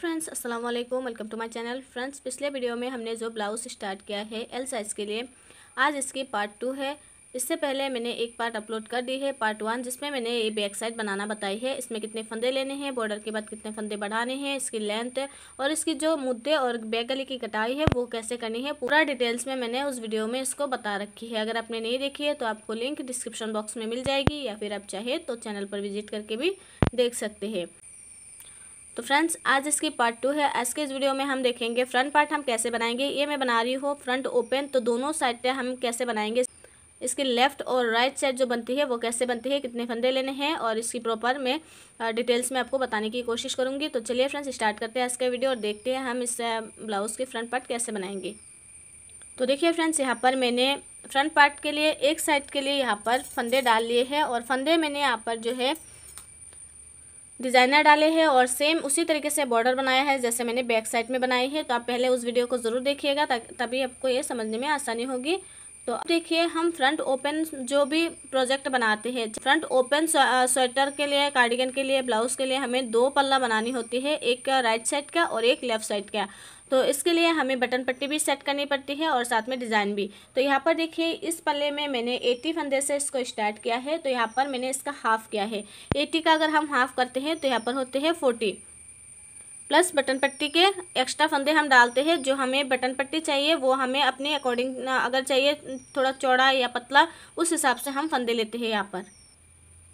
friends अस्सलाम वालेकुम welcome to my channel friends पिछले वीडियो में हमने जो ब्लाउज़ स्टार्ट किया है एल साइज़ के लिए आज इसकी पार्ट टू है इससे पहले मैंने एक पार्ट अपलोड कर दी है पार्ट वन जिसमें मैंने ये बैक साइड बनाना बताई है इसमें कितने फंदे लेने हैं बॉर्डर के बाद कितने फंदे बढ़ाने हैं इसकी लेंथ और इसकी जो मुद्दे और बैक गली की कटाई है वो कैसे करनी है पूरा डिटेल्स में मैंने उस वीडियो में इसको बता रखी है अगर आपने नहीं देखी है तो आपको लिंक डिस्क्रिप्शन बॉक्स में मिल जाएगी या फिर आप चाहें तो चैनल पर विजिट करके भी देख सकते हैं तो फ्रेंड्स आज इसकी पार्ट टू है आज के इस वीडियो में हम देखेंगे फ्रंट पार्ट हम कैसे बनाएंगे ये मैं बना रही हूँ फ्रंट ओपन तो दोनों साइड पे हम कैसे बनाएंगे इसकी लेफ़्ट और राइट साइड जो बनती है वो कैसे बनती है कितने फंदे लेने हैं और इसकी प्रॉपर मैं डिटेल्स में आपको बताने की कोशिश करूँगी तो चलिए फ्रेंड्स स्टार्ट करते हैं आज का वीडियो और देखते हैं हम इस ब्लाउज़ के फ्रंट पार्ट कैसे बनाएंगे तो देखिए फ्रेंड्स यहाँ पर मैंने फ्रंट पार्ट के लिए एक साइड के लिए यहाँ पर फंदे डाल लिए हैं और फंदे मैंने यहाँ पर जो है डिज़ाइनर डाले हैं और सेम उसी तरीके से बॉर्डर बनाया है जैसे मैंने बैक साइड में बनाई है तो आप पहले उस वीडियो को ज़रूर देखिएगा तभी आपको ये समझने में आसानी होगी तो देखिए हम फ्रंट ओपन जो भी प्रोजेक्ट बनाते हैं फ्रंट ओपन स्वेटर के लिए कार्डिगन के लिए ब्लाउज के लिए हमें दो पल्ला बनानी होती है एक राइट साइड का और एक लेफ्ट साइड का तो इसके लिए हमें बटन पट्टी भी सेट करनी पड़ती है और साथ में डिज़ाइन भी तो यहाँ पर देखिए इस पल्ले में मैंने एट्टी फंदे से इसको स्टार्ट किया है तो यहाँ पर मैंने इसका हाफ़ किया है एट्टी का अगर हम हाफ़ करते हैं तो यहाँ पर होते हैं फोर्टी प्लस बटन पट्टी के एक्स्ट्रा फंदे हम डालते हैं जो हमें बटन पट्टी चाहिए वो हमें अपने अकॉर्डिंग अगर चाहिए थोड़ा चौड़ा या पतला उस हिसाब से हम फंदे लेते हैं यहाँ पर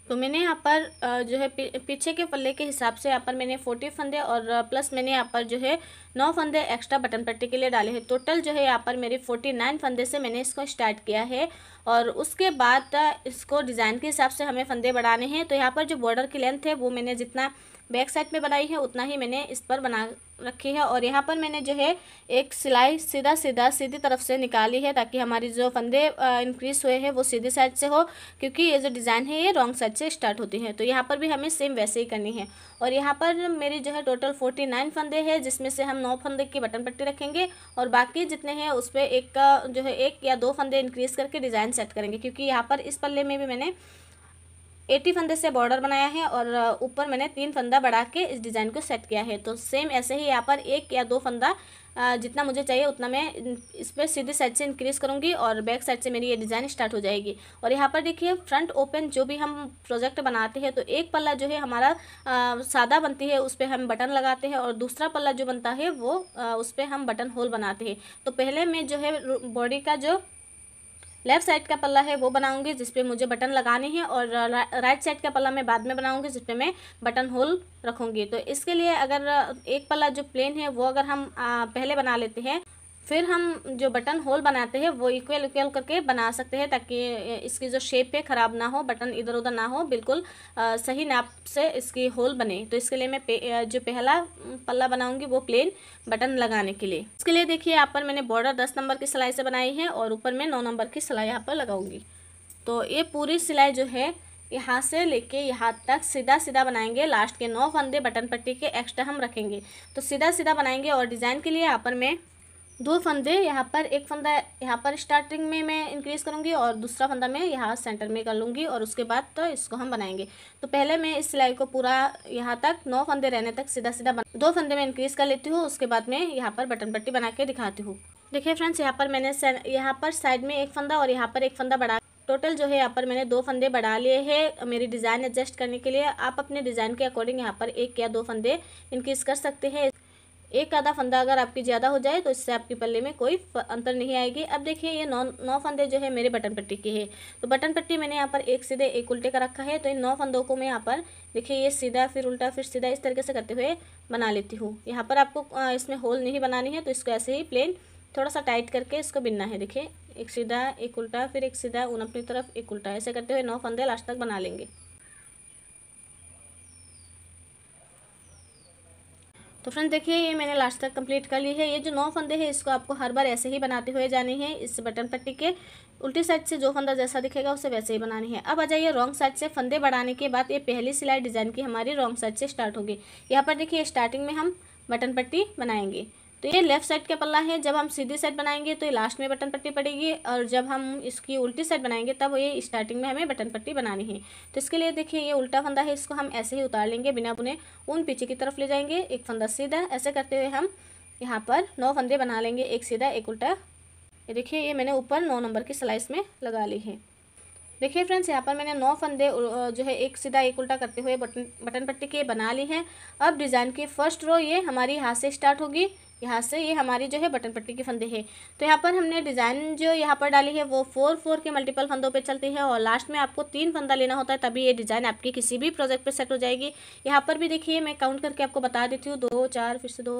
तो मैंने यहाँ पर जो है पीछे के पल्ले के हिसाब से यहाँ पर मैंने फोर्टी फंदे और प्लस मैंने यहाँ पर जो है नौ फंदे एक्स्ट्रा बटन पट्टी के लिए डाले हैं टोटल जो है यहाँ पर मेरे फोर्टी नाइन फंदे से मैंने इसको स्टार्ट किया है और उसके बाद इसको डिज़ाइन के हिसाब से हमें फंदे बढ़ाने हैं तो यहाँ पर जो बॉर्डर की लेंथ है वो मैंने जितना बैक साइड में बनाई है उतना ही मैंने इस पर बना रखी है और यहाँ पर मैंने जो है एक सिलाई सीधा सीधा सीधी तरफ से निकाली है ताकि हमारी जो फंदे इंक्रीज हुए हैं वो सीधे साइड से हो क्योंकि ये जो डिज़ाइन है ये रॉन्ग साइड से स्टार्ट होती है तो यहाँ पर भी हमें सेम वैसे ही करनी है और यहाँ पर मेरी जो है टोटल फोर्टी नाइन फंदे हैं जिसमें से हम नौ फंदे की बटन पट्टी रखेंगे और बाकी जितने हैं उस पर एक का जो है एक या दो फंदे इंक्रीज़ करके डिज़ाइन सेट करेंगे क्योंकि यहाँ पर इस पल्ले में भी मैंने एटी फंदे से बॉर्डर बनाया है और ऊपर मैंने तीन फंदा बढ़ा के इस डिज़ाइन को सेट किया है तो सेम ऐसे ही यहाँ पर एक या दो फंदा जितना मुझे चाहिए उतना मैं इस पर सीधे साइड से इंक्रीज़ करूँगी और बैक साइड से मेरी ये डिज़ाइन स्टार्ट हो जाएगी और यहाँ पर देखिए फ्रंट ओपन जो भी हम प्रोजेक्ट बनाते हैं तो एक पल्ला जो है हमारा सादा बनती है उस पर हम बटन लगाते हैं और दूसरा पल्ला जो बनता है वो उस पर हम बटन होल बनाते हैं तो पहले मैं जो है बॉडी का जो लेफ्ट साइड का पल्ला है वो बनाऊंगी जिसपे मुझे बटन लगाने हैं और राइट साइड का पल्ला मैं बाद में बनाऊंगी जिसपे मैं बटन होल रखूँगी तो इसके लिए अगर एक पल्ला जो प्लेन है वो अगर हम पहले बना लेते हैं फिर हम जो बटन होल बनाते हैं वो इक्वल इक्वल करके बना सकते हैं ताकि इसकी जो शेप है ख़राब ना हो बटन इधर उधर ना हो बिल्कुल आ, सही नाप से इसकी होल बने तो इसके लिए मैं जो पहला पल्ला बनाऊंगी वो प्लेन बटन लगाने के लिए इसके लिए देखिए यहाँ पर मैंने बॉर्डर दस नंबर की सिलाई से बनाई है और ऊपर में नौ नंबर की सिलाई यहाँ पर लगाऊँगी तो ये पूरी सिलाई जो है यहाँ से लेके यहाँ तक सीधा सीधा बनाएंगे लास्ट के नौ फंदे बटन पट्टी के एक्स्ट्रा हम रखेंगे तो सीधा सीधा बनाएंगे और डिज़ाइन के लिए यहाँ पर मैं दो फंदे यहाँ पर एक फंदा यहाँ पर स्टार्टिंग में मैं इंक्रीज़ करूँगी और दूसरा फंदा मैं यहाँ सेंटर में कर लूँगी और उसके बाद तो इसको हम बनाएंगे तो पहले मैं इस सिलाई को पूरा यहाँ तक नौ फंदे रहने तक सीधा सीधा दो फंदे में इंक्रीज़ कर लेती हूँ उसके बाद मैं यहाँ पर बटन पट्टी बना के दिखाती हूँ देखिए फ्रेंड्स यहाँ पर मैंने यहाँ पर साइड में एक फंदा और यहाँ पर एक फंदा बढ़ा टोटल जो है यहाँ पर मैंने दो फंदे बढ़ा लिए हैं मेरी डिज़ाइन एडजस्ट करने के लिए आप अपने डिज़ाइन के अकॉर्डिंग यहाँ पर एक या दो फंदे इंक्रीज़ कर सकते हैं एक आधा फंदा अगर आपकी ज़्यादा हो जाए तो इससे आपके पल्ले में कोई अंतर नहीं आएगी अब देखिए ये नौ नौ फंदे जो है मेरे बटन पट्टी के हैं तो बटन पट्टी मैंने यहाँ पर एक सीधे एक उल्टे का रखा है तो इन नौ फंदों को मैं यहाँ पर देखिए ये सीधा फिर उल्टा फिर सीधा इस तरीके से करते हुए बना लेती हूँ यहाँ पर आपको इसमें होल नहीं बनानी है तो इसको ऐसे ही प्लेन थोड़ा सा टाइट करके इसको बिनना है देखिए एक सीधा एक उल्टा फिर एक सीधा उन अपनी तरफ एक उल्टा ऐसे करते हुए नौ फंदे लास्ट तक बना लेंगे तो फ्रेंड देखिए ये मैंने लास्ट तक कंप्लीट कर ली है ये जो नौ फंदे हैं इसको आपको हर बार ऐसे ही बनाते हुए जाने हैं इस बटन पट्टी के उल्टी साइड से जो फंदा जैसा दिखेगा उसे वैसे ही बनानी है अब आ जाइए रॉन्ग साइड से फंदे बढ़ाने के बाद ये पहली सिलाई डिज़ाइन की हमारी रॉन्ग साइड से स्टार्ट होगी यहाँ पर देखिए स्टार्टिंग में हम बटन पट्टी बनाएंगे तो ये लेफ्ट साइड का पल्ला है जब हम सीधी साइड बनाएंगे तो ये लास्ट में बटन पट्टी पड़ेगी और जब हम इसकी उल्टी साइड बनाएंगे तब ये स्टार्टिंग में हमें बटन पट्टी बनानी है तो इसके लिए देखिए ये उल्टा फंदा है इसको हम ऐसे ही उतार लेंगे बिना बुने उन पीछे की तरफ ले जाएंगे एक फंदा सीधा ऐसे करते हुए हम यहाँ पर नौ फंदे बना लेंगे एक सीधा एक उल्टा ये देखिए ये मैंने ऊपर नौ नंबर की स्लाइस में लगा ली है देखिए फ्रेंड्स यहाँ पर मैंने नौ फंदे जो है एक सीधा एक उल्टा करते हुए बटन बटन पट्टी के बना ली हैं अब डिज़ाइन की फर्स्ट रो ये हमारी यहाँ से स्टार्ट होगी यहाँ से ये हमारी जो है बटन पट्टी के फंदे हैं तो यहाँ पर हमने डिज़ाइन जो यहाँ पर डाली है वो फोर फोर के मल्टीपल फंदों पे चलती है और लास्ट में आपको तीन फंदा लेना होता है तभी ये डिज़ाइन आपकी किसी भी प्रोजेक्ट पे सेट हो जाएगी यहाँ पर भी देखिए मैं काउंट करके आपको बता देती हूँ दो चार फिर से दो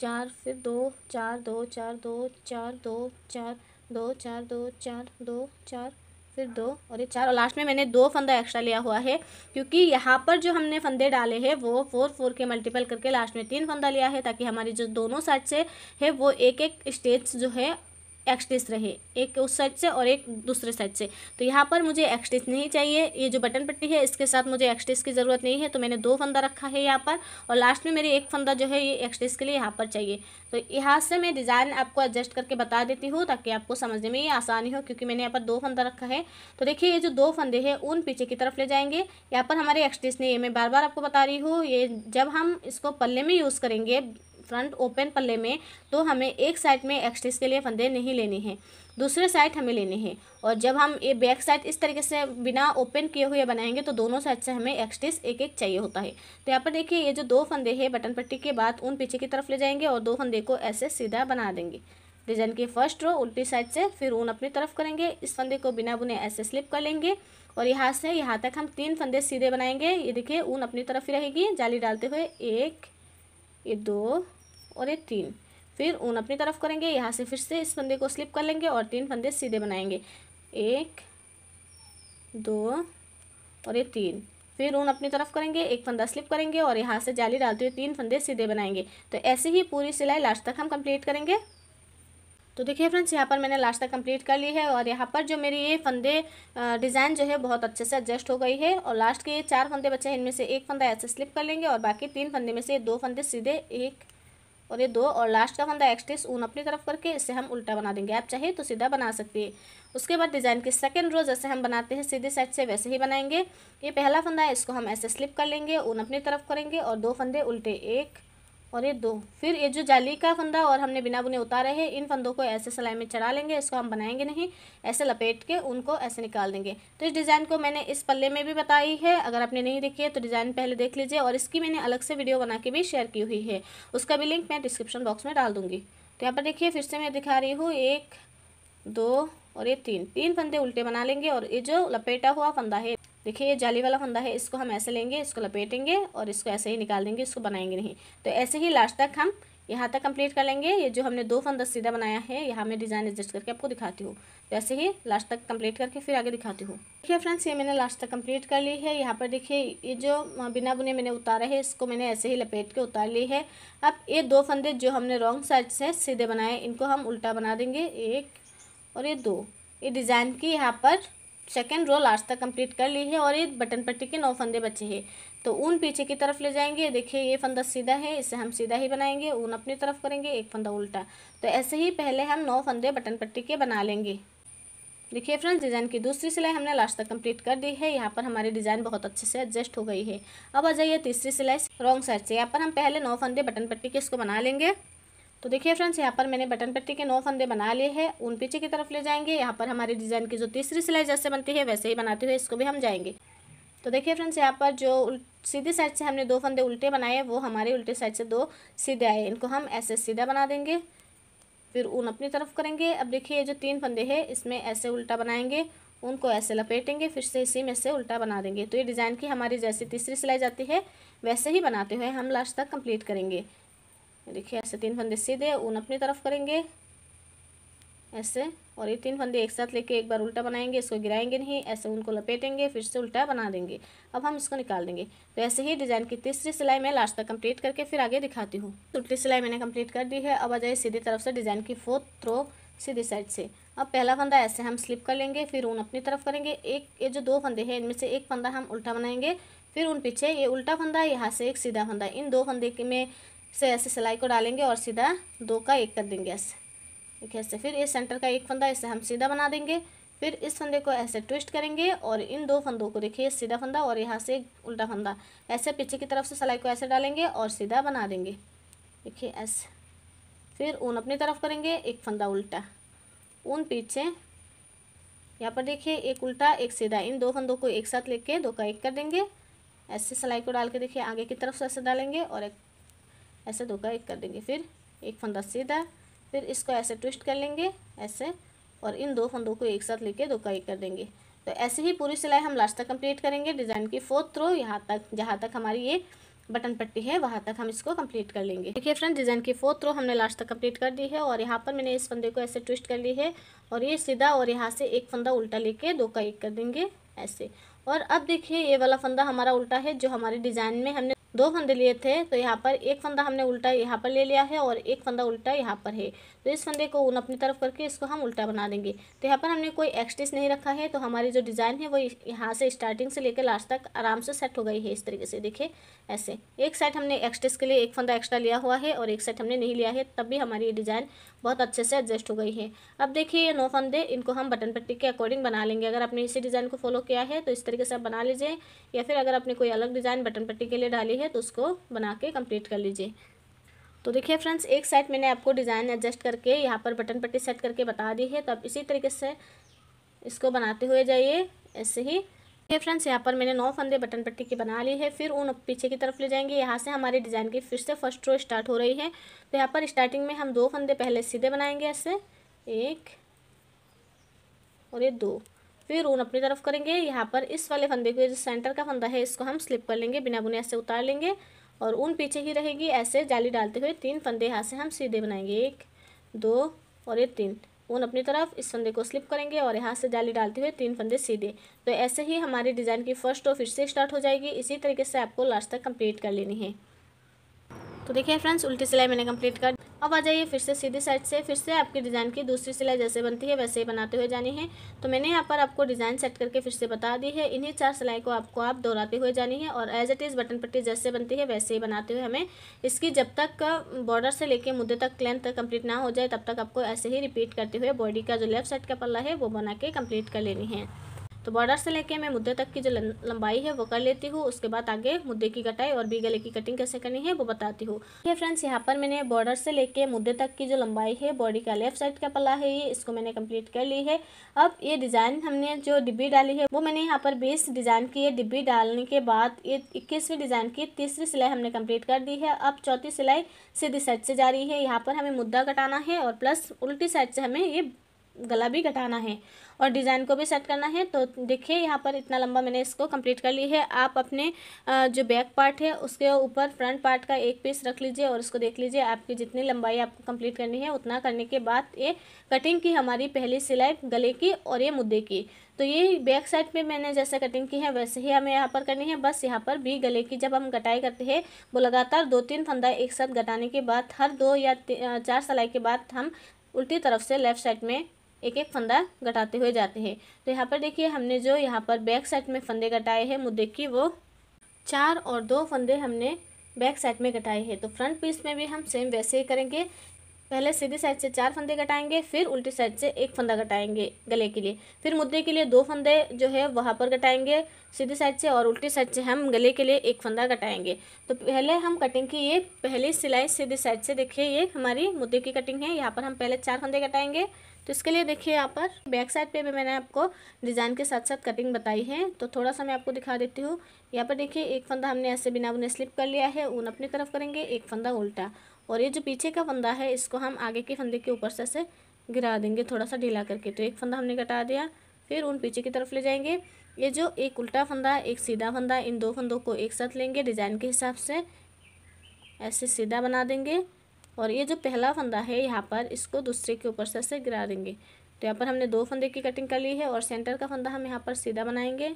चार फिर दो चार दो चार दो चार दो चार दो चार दो चार दो चार फिर दो और ये चार और लास्ट में मैंने दो फंदा एक्स्ट्रा लिया हुआ है क्योंकि यहाँ पर जो हमने फंदे डाले हैं वो फोर फोर के मल्टीपल करके लास्ट में तीन फंदा लिया है ताकि हमारी जो दोनों साइड से है वो एक एक स्टेज जो है एक्सटेस रहे एक उस साइड से और एक दूसरे साइड से तो यहाँ पर मुझे एक्सटेस नहीं चाहिए ये जो बटन पट्टी है इसके साथ मुझे एक्सटेस की ज़रूरत नहीं है तो मैंने दो फंदा रखा है यहाँ पर और लास्ट में मेरी एक फंदा जो है ये एक्सटेस के लिए यहाँ पर चाहिए तो यहाँ से मैं डिज़ाइन आपको एडजस्ट करके बता देती हूँ ताकि आपको समझने में ये आसानी हो क्योंकि मैंने यहाँ पर दो फंदा रखा है तो देखिए ये जो दो फंदे हैं उन पीछे की तरफ ले जाएंगे यहाँ पर हमारे एक्सटेस नहीं है मैं बार बार आपको बता रही हूँ ये जब हम इसको पल्ले में यूज़ करेंगे फ्रंट ओपन पल्ले में तो हमें एक साइड में एक्सटिच के लिए फंदे नहीं लेने हैं दूसरे साइड हमें लेने हैं और जब हम ये बैक साइड इस तरीके से बिना ओपन किए हुए बनाएंगे तो दोनों साइड से हमें एक्सटिच एक एक चाहिए होता है तो यहाँ पर देखिए ये जो दो फंदे हैं बटन पट्टी के बाद उन पीछे की तरफ ले जाएंगे और दो फंदे को ऐसे सीधा बना देंगे डिजाइन की फर्स्ट रो उल्टी साइड से फिर ऊन अपनी तरफ करेंगे इस फंदे को बिना बुने ऐसे स्लिप कर लेंगे और यहाँ से यहाँ तक हम तीन फंदे सीधे बनाएंगे ये देखिए ऊन अपनी तरफ ही रहेगी जाली डालते हुए एक ये दो और ये तीन फिर ऊन अपनी तरफ करेंगे यहाँ से फिर से इस फंदे को स्लिप कर लेंगे और तीन फंदे सीधे बनाएंगे एक दो और ये तीन फिर ऊन अपनी तरफ करेंगे एक फंदा स्लिप करेंगे और यहाँ से जाली डालते हुए तीन फंदे सीधे बनाएंगे तो ऐसे ही पूरी सिलाई लास्ट तक हम कंप्लीट करेंगे तो देखिए फ्रेंड्स यहाँ पर मैंने लास्ट तक कंप्लीट कर ली है और यहाँ पर जो मेरी ये फंदे डिज़ाइन जो है बहुत अच्छे से एडजस्ट हो गई है और लास्ट के ये चार फंदे बचे हैं इनमें से एक फंदा ऐसे स्लिप कर लेंगे और बाकी तीन फंदे में से दो फंदे सीधे एक और ये दो और लास्ट का फंदा एक्सट्रेस ऊन अपनी तरफ करके इसे हम उल्टा बना देंगे आप चाहे तो सीधा बना सकते हैं उसके बाद डिज़ाइन के सेकेंड रो जैसे हम बनाते हैं सीधे साइड से वैसे ही बनाएंगे ये पहला फंदा है इसको हम ऐसे स्लिप कर लेंगे ऊन अपनी तरफ करेंगे और दो फंदे उल्टे एक और ये दो फिर ये जो जाली का फंदा और हमने बिना बुने उतारे हैं इन फंदों को ऐसे सिलाई में चढ़ा लेंगे इसको हम बनाएंगे नहीं ऐसे लपेट के उनको ऐसे निकाल देंगे तो इस डिज़ाइन को मैंने इस पल्ले में भी बताई है अगर आपने नहीं देखी है तो डिज़ाइन पहले देख लीजिए और इसकी मैंने अलग से वीडियो बना के भी शेयर की हुई है उसका भी लिंक मैं डिस्क्रिप्शन बॉक्स में डाल दूँगी तो यहाँ पर देखिए फिर से मैं दिखा रही हूँ एक दो और ये तीन तीन फंदे उल्टे बना लेंगे और ये जो लपेटा हुआ फंदा है देखिए ये जाली वाला फंदा है इसको हम ऐसे लेंगे इसको लपेटेंगे और इसको ऐसे ही निकाल देंगे इसको बनाएंगे नहीं तो ऐसे ही लास्ट तक हम यहाँ तक कंप्लीट कर लेंगे ये जो हमने दो फंदा सीधा बनाया है यहाँ मैं डिज़ाइन एडजस्ट करके आपको दिखाती हूँ तो ऐसे ही लास्ट तक कंप्लीट करके फिर आगे दिखाती हूँ देखिए फ्रेंड्स ये मैंने लास्ट तक कंप्लीट कर ली है यहाँ पर देखिए ये जो बिना बुने मैंने उतारा है इसको मैंने ऐसे ही लपेट के उतार ली है अब ये दो फंदे जो हमने रॉन्ग साइड से सीधे बनाए इनको हम उल्टा बना देंगे एक और ये दो ये डिज़ाइन की यहाँ पर सेकेंड रो लास्ट तक कंप्लीट कर ली है और ये बटन पट्टी के नौ फंदे बचे हैं तो ऊन पीछे की तरफ ले जाएंगे देखिए ये फंदा सीधा है इसे हम सीधा ही बनाएंगे ऊन अपनी तरफ करेंगे एक फंदा उल्टा तो ऐसे ही पहले हम नौ फंदे बटन पट्टी के बना लेंगे देखिए फ्रेंड्स डिज़ाइन की दूसरी सिलाई हमने लास्ट तक कंप्लीट कर दी है यहाँ पर हमारी डिज़ाइन बहुत अच्छे से एडजस्ट हो गई है अब आ जाइए तीसरी सिलाई रॉन्ग साइड से यहाँ पर हम पहले नौ फंदे बटन पट्टी के इसको बना लेंगे तो देखिए फ्रेंड्स यहाँ पर मैंने बटन पट्टी के नौ फंदे बना लिए हैं उन पीछे की तरफ ले जाएंगे यहाँ पर हमारे डिज़ाइन की जो तीसरी सिलाई जैसे बनती है वैसे ही बनाते हुए इसको भी हम जाएंगे तो देखिए फ्रेंड्स यहाँ पर जो सीधे साइड से हमने दो फंदे उल्टे बनाए वो हमारे उल्टे साइड से दो सीधे आए इनको हम ऐसे सीधा बना देंगे फिर ऊन अपनी तरफ करेंगे अब देखिए जो तीन फंदे हैं इसमें ऐसे उल्टा बनाएंगे उनको ऐसे लपेटेंगे फिर से इसी में से उल्टा बना देंगे तो ये डिज़ाइन की हमारी जैसी तीसरी सिलाई जाती है वैसे ही बनाते हुए हम लास्ट तक कंप्लीट करेंगे देखिए ऐसे तीन फंदे सीधे ऊन अपनी तरफ करेंगे ऐसे और ये तीन फंदे एक साथ लेके एक बार उल्टा बनाएंगे इसको गिराएंगे नहीं ऐसे उनको लपेटेंगे फिर से उल्टा बना देंगे अब हम इसको निकाल देंगे तो ऐसे ही डिज़ाइन की तीसरी सिलाई मैं लास्ट तक कंप्लीट करके फिर आगे दिखाती हूँ उल्टी सिलाई मैंने कंप्लीट कर दी है अब आ जाए सीधी तरफ से डिज़ाइन की फोर्थ थ्रो सीधी साइड से अब पहला फंदा ऐसे हम स्लिप कर लेंगे फिर ऊन अपनी तरफ करेंगे एक ये जो दो फंदे हैं इनमें से एक फंदा हम उल्टा बनाएंगे फिर उन पीछे ये उल्टा फंदा यहाँ से एक सीधा फंदा इन दो फंदे के में से ऐसे सिलाई को डालेंगे और सीधा दो का एक कर देंगे ऐसे ठीक है ऐसे फिर इस सेंटर का एक फंदा इसे हम सीधा बना देंगे फिर इस फंदे को ऐसे ट्विस्ट करेंगे और इन दो फंदों को देखिए सीधा फंदा और यहाँ से उल्टा फंदा ऐसे पीछे की तरफ से सिलाई को ऐसे डालेंगे और सीधा बना देंगे देखिए ऐसे फिर ऊन अपनी तरफ करेंगे एक फंदा उल्टा ऊन पीछे यहाँ पर देखिए एक उल्टा एक सीधा इन दो फंदों को एक साथ लेके दो का एक कर देंगे ऐसे सिलाई को डाल के देखिए आगे की तरफ से ऐसे डालेंगे और एक ऐसे धोखा एक कर देंगे फिर एक फंदा सीधा फिर इसको ऐसे ट्विस्ट कर लेंगे ऐसे और इन दो फंदों को एक साथ लेके धोखा एक कर देंगे तो ऐसे ही पूरी सिलाई हम लास्ट तक कंप्लीट करेंगे डिज़ाइन की फोर्थ थ्रो यहाँ तक जहाँ तक हमारी ये बटन पट्टी है वहाँ तक हम इसको कंप्लीट कर लेंगे देखिए फ्रेंड डिज़ाइन की फोर्थ थ्रो हमने लास्ट तक कंप्लीट कर दी है और यहाँ पर मैंने इस फंदे को ऐसे ट्विस्ट कर ली है और ये सीधा और यहाँ से एक फंदा उल्टा लेके दो का एक कर देंगे ऐसे और अब देखिए ये वाला फंदा हमारा उल्टा है जो हमारे डिज़ाइन में हमने दो फंदे लिए थे तो यहाँ पर एक फंदा हमने उल्टा यहाँ पर ले लिया है और एक फंदा उल्टा यहाँ पर है तो इस फंदे को उन अपनी तरफ करके इसको हम उल्टा बना देंगे तो यहाँ पर हमने कोई एक्सटिस नहीं रखा है तो हमारी जो डिज़ाइन है वो यहाँ से स्टार्टिंग से लेकर लास्ट तक आराम से सेट हो गई है इस तरीके से देखिए ऐसे एक साइड हमने एक्सटिस के लिए एक फंदा एक्स्ट्रा लिया हुआ है और एक साइड हमने नहीं लिया है तब भी हमारी ये डिज़ाइन बहुत अच्छे से एडजस्ट हो गई है अब देखिए ये नौ फंदे इनको हम बटन पट्टी के अकॉर्डिंग बना लेंगे अगर आपने इसी डिज़ाइन को फॉलो किया है तो इस तरीके से आप बना लीजिए या फिर अगर आपने कोई अलग डिज़ाइन बटन पट्टी के लिए डाली है तो उसको बना के कम्प्लीट कर लीजिए तो देखिए फ्रेंड्स एक साइड मैंने आपको डिज़ाइन एडजस्ट करके यहाँ पर बटन पट्टी सेट करके बता दी है तो आप इसी तरीके से इसको बनाते हुए जाइए ऐसे ही ये फ्रेंड्स यहाँ पर मैंने नौ फंदे बटन पट्टी की बना ली है फिर उन पीछे की तरफ ले जाएंगे यहाँ से हमारी डिज़ाइन की फिर से फर्स्ट रो स्टार्ट हो रही है तो यहाँ पर स्टार्टिंग में हम दो फंदे पहले सीधे बनाएंगे ऐसे एक और ये दो फिर ऊन अपनी तरफ करेंगे यहाँ पर इस वाले फंदे को जो सेंटर का फंदा है इसको हम स्लिप कर लेंगे बिना बुने ऐसे उतार लेंगे और ऊन पीछे ही रहेगी ऐसे जाली डालते हुए तीन फंदे यहाँ से हम सीधे बनाएंगे एक दो और ये तीन ऊन अपनी तरफ इस फंदे को स्लिप करेंगे और यहाँ से जाली डालते हुए तीन फंदे सीधे तो ऐसे ही हमारी डिज़ाइन की फर्स्ट रो फिर से स्टार्ट हो जाएगी इसी तरीके से आपको लास्ट तक कंप्लीट कर लेनी है तो देखिए फ्रेंड्स उल्टी सिलाई मैंने कंप्लीट कर अब आ जाइए फिर से सीधी साइड से फिर से आपकी डिज़ाइन की दूसरी सिलाई जैसे बनती है वैसे ही बनाते हुए जानी है तो मैंने यहाँ पर आपको डिज़ाइन सेट करके फिर से बता दी है इन्हीं चार सिलाई को आपको आप दोहराते हुए जानी है और एज इट इज़ बटन पट्टी जैसे बनती है वैसे ही बनाते हुए हमें इसकी जब तक बॉर्डर से लेकर मुद्दे तक लेंथ तक ना हो जाए तब तक आपको ऐसे ही रिपीट करते हुए बॉडी का जो लेफ्ट साइड का पल्ला है वो बना के कम्प्लीट कर लेनी है तो बॉर्डर से लेके मैं मुद्दे तक की जो लंबाई है वो कर लेती हूँ उसके बाद आगे मुद्दे की कटाई और बी गले की कटिंग कैसे करनी है वो बताती हूँ फ्रेंड्स यहाँ पर मैंने बॉर्डर से लेके मुद्दे तक की जो लंबाई है बॉडी का लेफ्ट साइड का पला है ये इसको मैंने कम्प्लीट कर ली है अब ये डिज़ाइन हमने जो डिब्बी डाली है वो मैंने यहाँ पर बीस डिज़ाइन की ये डिब्बी डालने के बाद ये इक्कीसवीं डिज़ाइन की तीसरी सिलाई हमने कम्प्लीट कर दी है अब चौथी सिलाई सीधी साइड से जा रही है यहाँ पर हमें मुद्दा कटाना है और प्लस उल्टी साइड से हमें ये गला भी घटाना है और डिज़ाइन को भी सेट करना है तो देखिए यहाँ पर इतना लंबा मैंने इसको कंप्लीट कर ली है आप अपने जो बैक पार्ट है उसके ऊपर फ्रंट पार्ट का एक पीस रख लीजिए और उसको देख लीजिए आपकी जितनी लंबाई आपको कंप्लीट करनी है उतना करने के बाद ये कटिंग की हमारी पहली सिलाई गले की और ये मुद्दे की तो ये बैक साइड पे मैंने जैसे कटिंग की है वैसे ही हमें यहाँ पर करनी है बस यहाँ पर भी गले की जब हम कटाई करते हैं वो लगातार दो तीन फंदा एक साथ घटाने के बाद हर दो या चार सिलाई के बाद हम उल्टी तरफ से लेफ़्ट साइड में एक एक फंदा घटाते हुए जाते हैं तो यहाँ पर देखिए हमने जो यहाँ पर बैक साइड में फंदे घटाए हैं मुद्दे की वो चार और दो फंदे हमने बैक साइड में घटाए हैं तो फ्रंट पीस में भी हम सेम वैसे ही करेंगे पहले सीधी साइड से चार फंदे घटाएंगे फिर उल्टी साइड से एक फंदा घटाएंगे गले के लिए फिर मुद्दे के लिए दो फंदे जो है वहाँ पर घटाएंगे सीधी साइड से और उल्टी साइड से हम गले के लिए एक फंदा घटाएंगे तो पहले हम कटिंग की ये पहली सिलाई सीधी साइड से देखिए ये हमारी मुद्दे की कटिंग है यहाँ पर हम पहले चार फंदे घटाएंगे तो इसके लिए देखिए यहाँ पर बैक साइड पे भी मैंने आपको डिज़ाइन के साथ साथ कटिंग बताई है तो थोड़ा सा मैं आपको दिखा देती हूँ यहाँ पर देखिए एक फंदा हमने ऐसे बिना बुने स्लिप कर लिया है ऊन अपनी तरफ करेंगे एक फंदा उल्टा और ये जो पीछे का फंदा है इसको हम आगे के फंदे के ऊपर से ऐसे गिरा देंगे थोड़ा सा ढीला करके तो एक फंदा हमने कटा दिया फिर उन पीछे की तरफ ले जाएंगे ये जो एक उल्टा फंदा एक सीधा फंदा इन दो फंदों को एक साथ लेंगे डिज़ाइन के हिसाब से ऐसे सीधा बना देंगे और ये जो पहला फंदा है यहाँ पर इसको दूसरे के ऊपर से ऐसे गिरा देंगे तो यहाँ पर हमने दो फंदे की कटिंग कर ली है और सेंटर का फंदा हम यहाँ पर सीधा बनाएंगे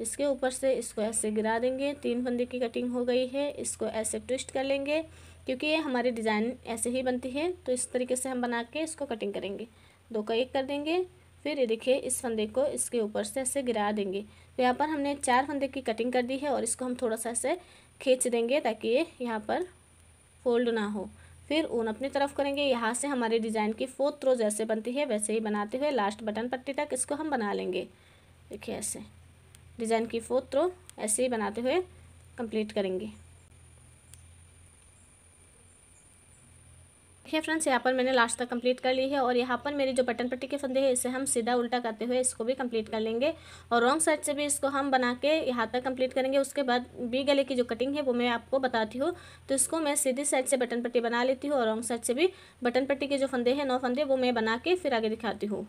इसके ऊपर से इसको ऐसे गिरा देंगे तीन फंदे की कटिंग हो गई है इसको ऐसे ट्विस्ट कर लेंगे क्योंकि ये हमारी डिज़ाइन ऐसे ही बनती है तो इस तरीके से हम बना के इसको कटिंग करेंगे दो का एक कर देंगे फिर ये देखिए इस फंदे को इसके ऊपर से ऐसे गिरा देंगे तो यहाँ पर हमने चार फंदे की कटिंग कर दी है और इसको हम थोड़ा सा ऐसे खींच देंगे ताकि ये यहाँ पर फोल्ड ना हो फिर ऊन अपनी तरफ करेंगे यहाँ से हमारे डिज़ाइन की फोर्थ रो जैसे बनती है वैसे ही बनाते हुए लास्ट बटन पट्टी तक इसको हम बना लेंगे देखिए ऐसे डिज़ाइन की फोर्थ रो ऐसे ही बनाते हुए कंप्लीट करेंगे है फ्रेंड्स यहाँ पर मैंने लास्ट तक कंप्लीट कर ली है और यहाँ पर मेरी जो बटन पट्टी के फंदे हैं इसे हम सीधा उल्टा करते हुए इसको भी कंप्लीट कर लेंगे और रॉन्ग साइड से भी इसको हम बना के यहाँ तक कंप्लीट करेंगे उसके बाद बी गले की जो कटिंग है वो मैं आपको बताती हूँ तो इसको मैं सीधी साइड से बटन पट्टी बना लेती हूँ और रॉन्ग साइड से भी बटन पट्टी के जो फंदे हैं नौ फंदे वो मैं बना के फिर आगे दिखाती हूँ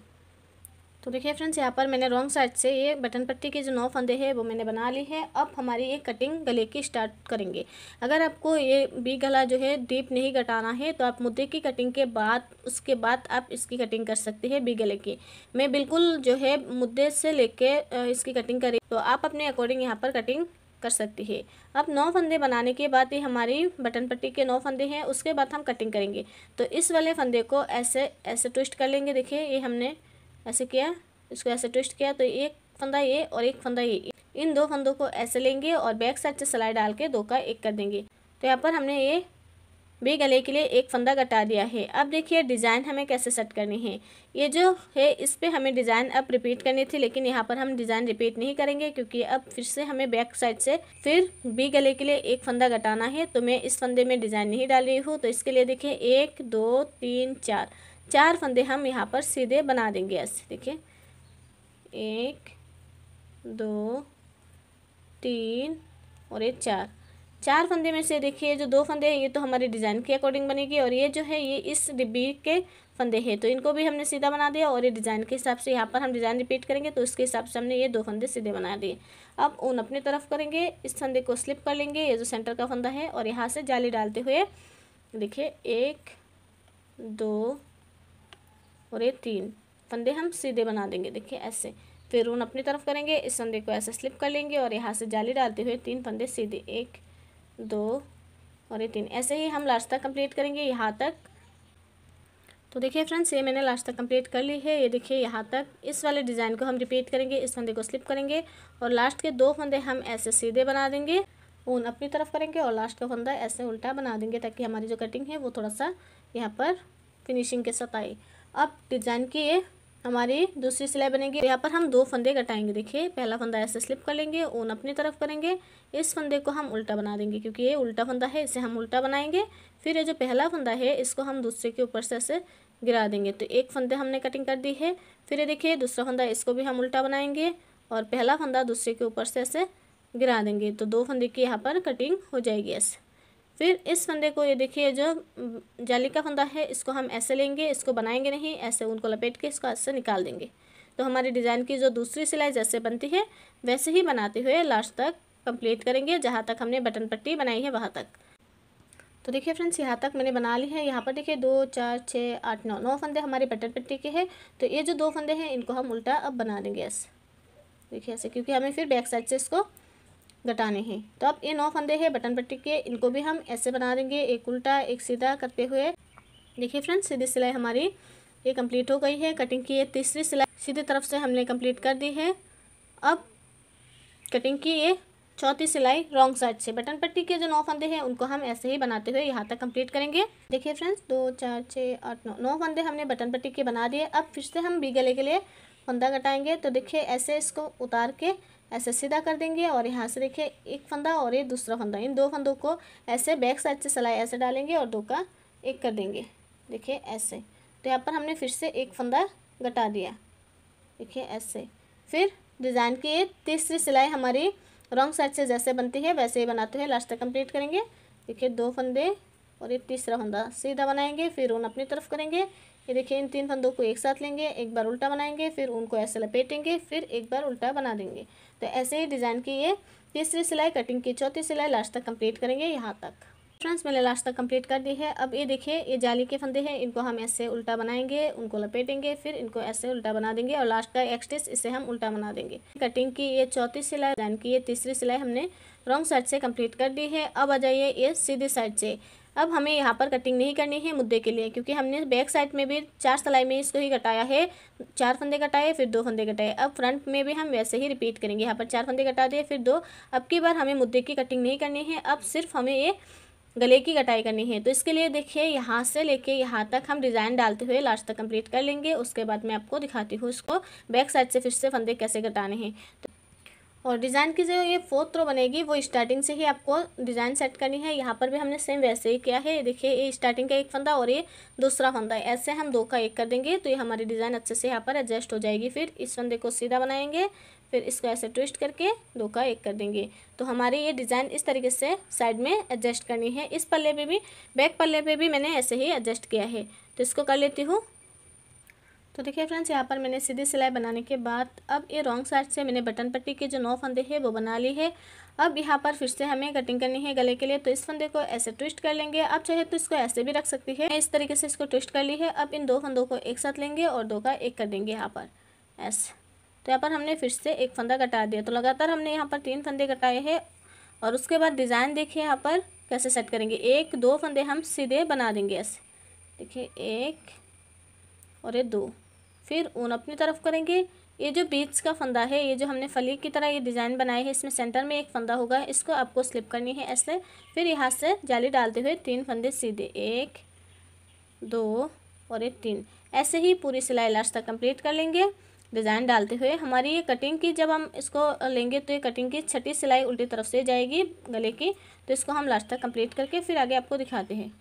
तो देखिए फ्रेंड्स यहाँ पर मैंने रॉन्ग साइड से ये बटन पट्टी के जो नौ फंदे हैं वो मैंने बना ली है अब हमारी ये कटिंग गले की स्टार्ट करेंगे अगर आपको ये बी गला जो है डीप नहीं कटाना है तो आप मुद्दे की कटिंग के बाद उसके बाद आप इसकी कटिंग कर सकते हैं बी गले की मैं बिल्कुल जो है मुद्दे से लेके इसकी कटिंग करी तो आप अपने अकॉर्डिंग यहाँ पर कटिंग कर सकती है अब नौ फंदे बनाने के बाद ये हमारी बटन पट्टी के नौ फंदे हैं उसके बाद हम कटिंग करेंगे तो इस वाले फंदे को ऐसे ऐसे ट्विस्ट कर लेंगे देखिए ये हमने ऐसे किया इसको ऐसे ट्विस्ट किया तो एक फंदा ये और एक फंदा ये इन दो फंदों को ऐसे लेंगे और बैक साइड से सिलाई डाल के दो का एक कर देंगे तो यहाँ पर हमने ये बी गले के लिए एक फंदा घटा दिया है अब देखिए डिज़ाइन हमें कैसे सेट करनी है ये जो है इस पर हमें डिज़ाइन अब रिपीट करनी थी लेकिन यहाँ पर हम डिज़ाइन रिपीट नहीं करेंगे क्योंकि अब फिर से हमें बैक साइड से फिर बी गले के लिए एक फंदा घटाना है तो मैं इस फंदे में डिज़ाइन नहीं डाल रही हूँ तो इसके लिए देखिए एक दो तीन चार चार फंदे हम यहाँ पर सीधे बना देंगे ऐसे देखिए एक दो तीन और ये चार चार फंदे में से देखिए जो दो फंदे हैं ये तो हमारे डिज़ाइन के अकॉर्डिंग बनेगी और ये जो है ये इस डिब्बी के फंदे हैं तो इनको भी हमने सीधा बना दिया और ये डिज़ाइन के हिसाब से यहाँ पर हम डिज़ाइन रिपीट करेंगे तो उसके हिसाब से हमने ये दो फंदे सीधे बना दिए अब उन अपनी तरफ करेंगे इस फंदे को स्लिप कर लेंगे ये जो सेंटर का फंदा है और यहाँ से जाली डालते हुए देखिए एक दो और ये तीन फंदे हम सीधे बना देंगे देखिए ऐसे फिर उन अपनी तरफ करेंगे इस फंदे को ऐसे स्लिप कर लेंगे और यहाँ से जाली डालते हुए तीन फंदे सीधे एक दो और ये तीन ऐसे ही हम लास्ट तक कंप्लीट करेंगे यहाँ तक तो देखिए फ्रेंड्स ये मैंने लास्ट तक कंप्लीट कर ली है ये देखिए यहाँ तक इस वाले डिज़ाइन को हम रिपीट करेंगे इस फंदे को स्लिप करेंगे और लास्ट के दो फंदे हम ऐसे सीधे बना देंगे ऊन अपनी तरफ करेंगे और लास्ट का फंदा ऐसे उल्टा बना देंगे ताकि हमारी जो कटिंग है वो थोड़ा सा यहाँ पर फिनिशिंग के साथ आए अब डिजाइन की ये हमारी दूसरी सिलाई बनेगी तो यहाँ पर हम दो फंदे कटाएंगे देखिए पहला फंदा ऐसे स्लिप कर लेंगे ऊन अपनी तरफ करेंगे इस फंदे को हम उल्टा बना देंगे क्योंकि ये उल्टा फंदा है इसे हम उल्टा बनाएंगे फिर ये जो पहला फंदा है इसको हम दूसरे के ऊपर से ऐसे गिरा देंगे तो एक फंदे हमने कटिंग कर दी है फिर ये देखिए दूसरा फंदा इसको भी हम उल्टा बनाएंगे और पहला फंदा दूसरे के ऊपर से ऐसे गिरा देंगे तो दो फंदे की यहाँ पर कटिंग हो जाएगी ऐसे फिर इस फंदे को ये देखिए जो जाली का फंदा है इसको हम ऐसे लेंगे इसको बनाएंगे नहीं ऐसे उनको लपेट के इसको ऐसे निकाल देंगे तो हमारी डिज़ाइन की जो दूसरी सिलाई जैसे बनती है वैसे ही बनाते हुए लास्ट तक कंप्लीट करेंगे जहाँ तक हमने बटन पट्टी बनाई है वहाँ तक तो देखिए फ्रेंड्स यहाँ तक मैंने बना ली है यहाँ पर देखिए दो चार छः आठ नौ नौ फंदे हमारे बटन पट्टी के हैं तो ये जो दो फंदे हैं इनको हम उल्टा अब बना देंगे ऐसे देखिए ऐसे क्योंकि हमें फिर बैक साइड से इसको घटाने हैं तो अब ये नौ फंदे हैं बटन पट्टी के इनको भी हम ऐसे बना देंगे एक उल्टा एक सीधा करते हुए देखिए फ्रेंड्स सीधी सिलाई हमारी ये कंप्लीट हो गई है कटिंग की ये तीसरी सिलाई सीधी तरफ से हमने कंप्लीट कर दी है अब कटिंग की ये चौथी सिलाई रॉन्ग साइड से बटन पट्टी के जो नौ फंदे हैं उनको हम ऐसे ही बनाते हुए यहाँ तक कंप्लीट करेंगे देखिए फ्रेंड्स दो चार छः आठ नौ नौ फंदे हमने बटन पट्टी के बना दिए अब फिर से हम बी गले के लिए फंदा कटाएंगे तो देखिए ऐसे इसको उतार के ऐसे सीधा कर देंगे और यहाँ से देखिए एक फंदा और ये दूसरा फंदा इन दो फंदों को ऐसे बैक साइड से सिलाई ऐसे डालेंगे और दो का एक कर देंगे देखिए ऐसे तो यहाँ पर हमने फिर से एक फंदा घटा दिया देखिए ऐसे फिर डिज़ाइन की ये तीसरी सिलाई हमारी रॉन्ग साइड से जैसे बनती है वैसे ही बनाते हैं लास्ट तक कंप्लीट करेंगे देखिए दो फंदे और ये तीसरा फंदा सीधा बनाएंगे फिर उन अपनी तरफ करेंगे ये देखिए इन तीन फंदों को एक साथ लेंगे एक बार उल्टा बनाएंगे फिर उनको ऐसे लपेटेंगे फिर एक बार उल्टा बना देंगे तो ऐसे ही डिज़ाइन की ये तीसरी सिलाई कटिंग की चौथी सिलाई लास्ट तक कंप्लीट करेंगे यहाँ तक फ्रेंड्स मैंने लास्ट तक कंप्लीट कर दी है अब ये देखिए ये जाली के फंदे हैं इनको हम ऐसे उल्टा बनाएंगे उनको लपेटेंगे फिर इनको ऐसे उल्टा बना देंगे और लास्ट का एक्सटेस इसे हम उल्टा बना देंगे कटिंग की ये चौथी सिलाई डिजाइन की ये तीसरी सिलाई हमने रॉन्ग साइड से कंप्लीट कर दी है अब आ जाइए ये सीधी साइड से अब हमें यहाँ पर कटिंग नहीं करनी है मुद्दे के लिए क्योंकि हमने बैक साइड में भी चार सिलाई में इसको ही कटाया है चार फंदे कटाए फिर दो फंदे कटाए अब फ्रंट में भी हम वैसे ही रिपीट करेंगे यहाँ पर चार फंदे कटा दिए फिर दो अब की बार हमें मुद्दे की कटिंग नहीं करनी है अब सिर्फ हमें ये गले की कटाई करनी है तो इसके लिए देखिए यहाँ से लेके यहाँ तक हम डिज़ाइन डालते हुए लास्ट तक कंप्लीट कर लेंगे उसके बाद मैं आपको दिखाती हूँ इसको बैक साइड से फिर से फंदे कैसे कटाने हैं तो और डिज़ाइन की जो ये फोर्थ रो बनेगी वो स्टार्टिंग से ही आपको डिज़ाइन सेट करनी है यहाँ पर भी हमने सेम वैसे ही किया है ये देखिए ये स्टार्टिंग का एक फंदा और ये दूसरा फंदा है ऐसे हम दो का एक कर देंगे तो ये हमारी डिज़ाइन अच्छे से यहाँ पर एडजस्ट हो जाएगी फिर इस फंदे को सीधा बनाएंगे फिर इसको ऐसे ट्विस्ट करके दो का एक कर देंगे तो हमारी ये डिज़ाइन इस तरीके से साइड में एडजस्ट करनी है इस पल्ले पर भी बैक पल्ले पर भी मैंने ऐसे ही एडजस्ट किया है तो इसको कर लेती हूँ तो देखिए फ्रेंड्स यहाँ पर मैंने सीधी सिलाई बनाने के बाद अब ये रॉन्ग साइड से मैंने बटन पट्टी के जो नौ फंदे हैं वो बना ली है अब यहाँ पर फिर से हमें कटिंग करनी है गले के लिए तो इस फंदे को ऐसे ट्विस्ट कर लेंगे आप चाहे तो इसको ऐसे भी रख सकती है इस तरीके से इसको ट्विस्ट कर ली है अब इन दो फंदों को एक साथ लेंगे और दो का एक कर देंगे यहाँ पर ऐसे तो यहाँ पर हमने फिर से एक फंदा कटा दिया तो लगातार हमने यहाँ पर तीन फंदे कटाए हैं और उसके बाद डिज़ाइन देखिए यहाँ पर कैसे सेट करेंगे एक दो फंदे हम सीधे बना देंगे ऐसे देखिए एक और ये दो फिर ऊन अपनी तरफ करेंगे ये जो बीट्स का फंदा है ये जो हमने फली की तरह ये डिज़ाइन बनाई है इसमें सेंटर में एक फंदा होगा इसको आपको स्लिप करनी है ऐसे फिर यहाँ से जाली डालते हुए तीन फंदे सीधे एक दो और एक तीन ऐसे ही पूरी सिलाई लास्ट तक कंप्लीट कर लेंगे डिज़ाइन डालते हुए हमारी ये कटिंग की जब हम इसको लेंगे तो ये कटिंग की छठी सिलाई उल्टी तरफ से जाएगी गले की तो इसको हम लास्ट तक कंप्लीट करके फिर आगे आपको दिखाते हैं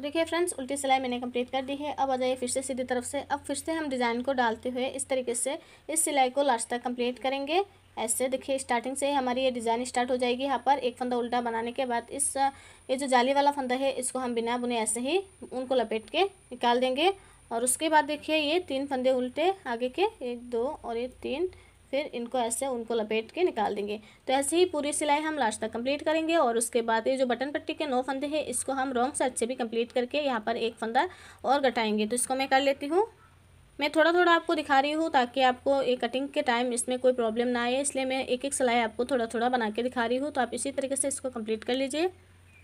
तो देखिए फ्रेंड्स उल्टी सिलाई मैंने कंप्लीट कर दी है अब आ जाइए फिर से सीधी तरफ से अब फिर से हम डिज़ाइन को डालते हुए इस तरीके से इस सिलाई को लास्ट तक कंप्लीट करेंगे ऐसे देखिए स्टार्टिंग से हमारी ये डिज़ाइन स्टार्ट हो जाएगी यहाँ पर एक फंदा उल्टा बनाने के बाद इस ये जो जाली वाला फंदा है इसको हम बिना बुने ऐसे ही उनको लपेट के निकाल देंगे और उसके बाद देखिए ये तीन फंदे उल्टे आगे के एक दो और ये तीन फिर इनको ऐसे उनको लपेट के निकाल देंगे तो ऐसे ही पूरी सिलाई हम लास्ट तक कंप्लीट करेंगे और उसके बाद ये जो बटन पट्टी के नौ फंदे हैं इसको हम रॉन्ग साइड से भी कंप्लीट करके यहाँ पर एक फंदा और घटाएंगे तो इसको मैं कर लेती हूँ मैं थोड़ा थोड़ा आपको दिखा रही हूँ ताकि आपको एक कटिंग के टाइम इसमें कोई प्रॉब्लम ना आए इसलिए मैं एक एक सिलाई आपको थोड़ा थोड़ा बना के दिखा रही हूँ तो आप इसी तरीके से इसको कम्प्लीट कर लीजिए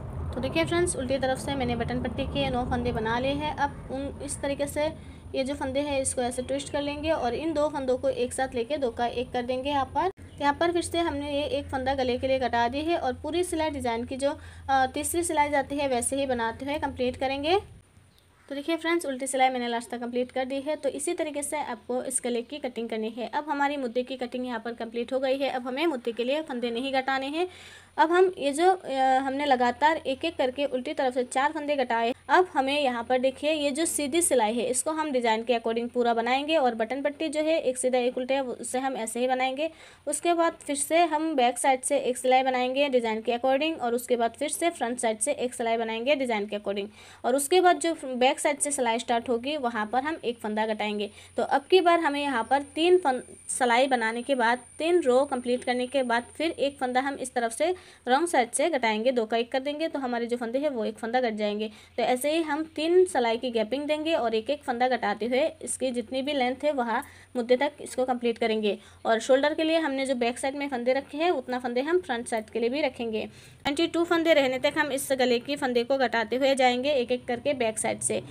तो देखिए फ्रेंड्स उल्टी तरफ से मैंने बटन पट्टी के नौ फंदे बना लिए हैं अब उन इस तरीके से ये जो फंदे हैं इसको ऐसे ट्विस्ट कर लेंगे और इन दो फंदों को एक साथ लेके दो का एक कर देंगे यहाँ पर यहाँ पर फिर से हमने ये एक फंदा गले के लिए कटा दी है और पूरी सिलाई डिज़ाइन की जो तीसरी सिलाई जाती है वैसे ही बनाते हुए कंप्लीट करेंगे तो देखिए फ्रेंड्स उल्टी सिलाई मैंने लास्ट तक कंप्लीट कर दी है तो इसी तरीके से आपको इस गले की कटिंग करनी है अब हमारी मुद्दे की कटिंग यहाँ पर कंप्लीट हो गई है अब हमें मुद्दे के लिए फंदे नहीं कटाने हैं अब हम ये जो हमने लगातार एक एक करके उल्टी तरफ से चार फंदे घटाए अब हमें यहाँ पर देखिए ये जो सीधी सिलाई है इसको हम डिज़ाइन के अकॉर्डिंग पूरा बनाएंगे और बटन पट्टी जो है एक सीधा एक उल्टे उसे हम ऐसे ही बनाएंगे उसके बाद फिर से हम बैक साइड से एक सिलाई बनाएंगे डिज़ाइन के अकॉर्डिंग और उसके बाद फिर से फ्रंट साइड से एक सिलाई बनाएंगे डिज़ाइन के अकॉर्डिंग और उसके बाद जो बैक साइड से सिलाई स्टार्ट होगी वहाँ पर हम एक फंदा घटाएंगे तो अब की बार हमें यहाँ पर तीन सिलाई बनाने के बाद तीन रो कंप्लीट करने के बाद फिर एक फंदा हम इस तरफ से रॉन्ग साइड से घटाएंगे दो का एक कर देंगे तो हमारे जो फंदे हैं वो एक फंदा घट जाएंगे तो ऐसे ही हम तीन सलाई की गैपिंग देंगे और एक एक फंदा घटाते हुए इसकी जितनी भी लेंथ है वहाँ मुद्दे तक इसको कंप्लीट करेंगे और शोल्डर के लिए हमने जो बैक साइड में फंदे रखे हैं उतना फंदे हम फ्रंट साइड के लिए भी रखेंगे ट्वेंटी टू फंदे रहने तक हम इस गले के फंदे को घटाते हुए जाएंगे एक एक करके बैक साइड से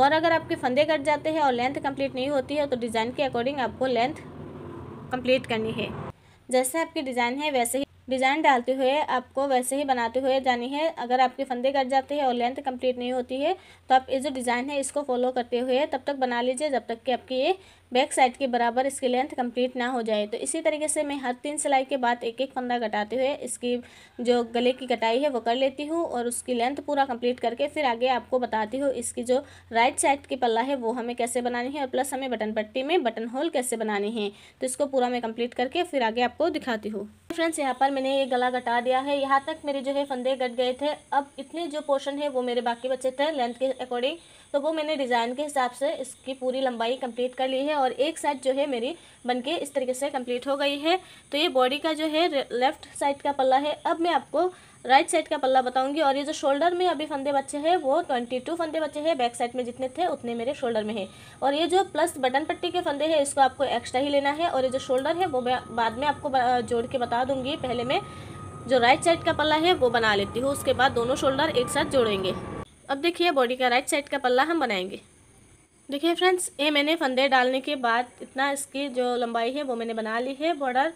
और अगर आपके फंदे कट जाते हैं और लेंथ कंप्लीट नहीं होती है तो डिज़ाइन के अकॉर्डिंग आपको लेंथ कंप्लीट करनी है जैसे आपकी डिज़ाइन है वैसे ही डिज़ाइन डालते हुए आपको वैसे ही बनाते हुए जानी है अगर आपके फंदे कट जाते हैं और लेंथ कंप्लीट नहीं होती है तो आप ये जो डिज़ाइन है इसको फॉलो करते हुए तब तक बना लीजिए जब तक कि आपकी ये बैक साइड के बराबर इसकी लेंथ कंप्लीट ना हो जाए तो इसी तरीके से मैं हर तीन सिलाई के बाद एक एक फंदा कटाते हुए इसकी जो गले की कटाई है वो कर लेती हूँ और उसकी लेंथ पूरा कंप्लीट करके फिर आगे आपको बताती हूँ इसकी जो राइट साइड की पल्ला है वो हमें कैसे बनानी है और प्लस हमें बटन पट्टी में बटन होल कैसे बनानी है तो इसको पूरा मैं कम्प्लीट करके फिर आगे आपको दिखाती हूँ फ्रेंड्स यहाँ पर मैंने ये गला कटा दिया है यहाँ तक मेरे जो है फंदे कट गए थे अब इतने जो पोर्शन है वो मेरे बाकी बचे थे लेंथ के अकॉर्डिंग तो वो मैंने डिज़ाइन के हिसाब से इसकी पूरी लंबाई कंप्लीट कर ली है और एक साइड जो है मेरी बन के इस तरीके से कंप्लीट हो गई है तो ये बॉडी का जो है लेफ़्ट साइड का पल्ला है अब मैं आपको राइट साइड का पल्ला बताऊंगी और ये जो शोल्डर में अभी फंदे बच्चे हैं वो ट्वेंटी टू फंदे बच्चे हैं बैक साइड में जितने थे उतने मेरे शोल्डर में है और ये जो प्लस बटन पट्टी के फंदे हैं इसको आपको एक्स्ट्रा ही लेना है और ये जो शोल्डर है वो मैं बाद में आपको जोड़ के बता दूंगी पहले मैं जो राइट साइड का पल्ला है वो बना लेती हूँ उसके बाद दोनों शोल्डर एक साथ जोड़ेंगे अब देखिए बॉडी का राइट साइड का पल्ला हम बनाएंगे देखिए फ्रेंड्स ये मैंने फंदे डालने के बाद इतना इसकी जो लंबाई है वो मैंने बना ली है बॉर्डर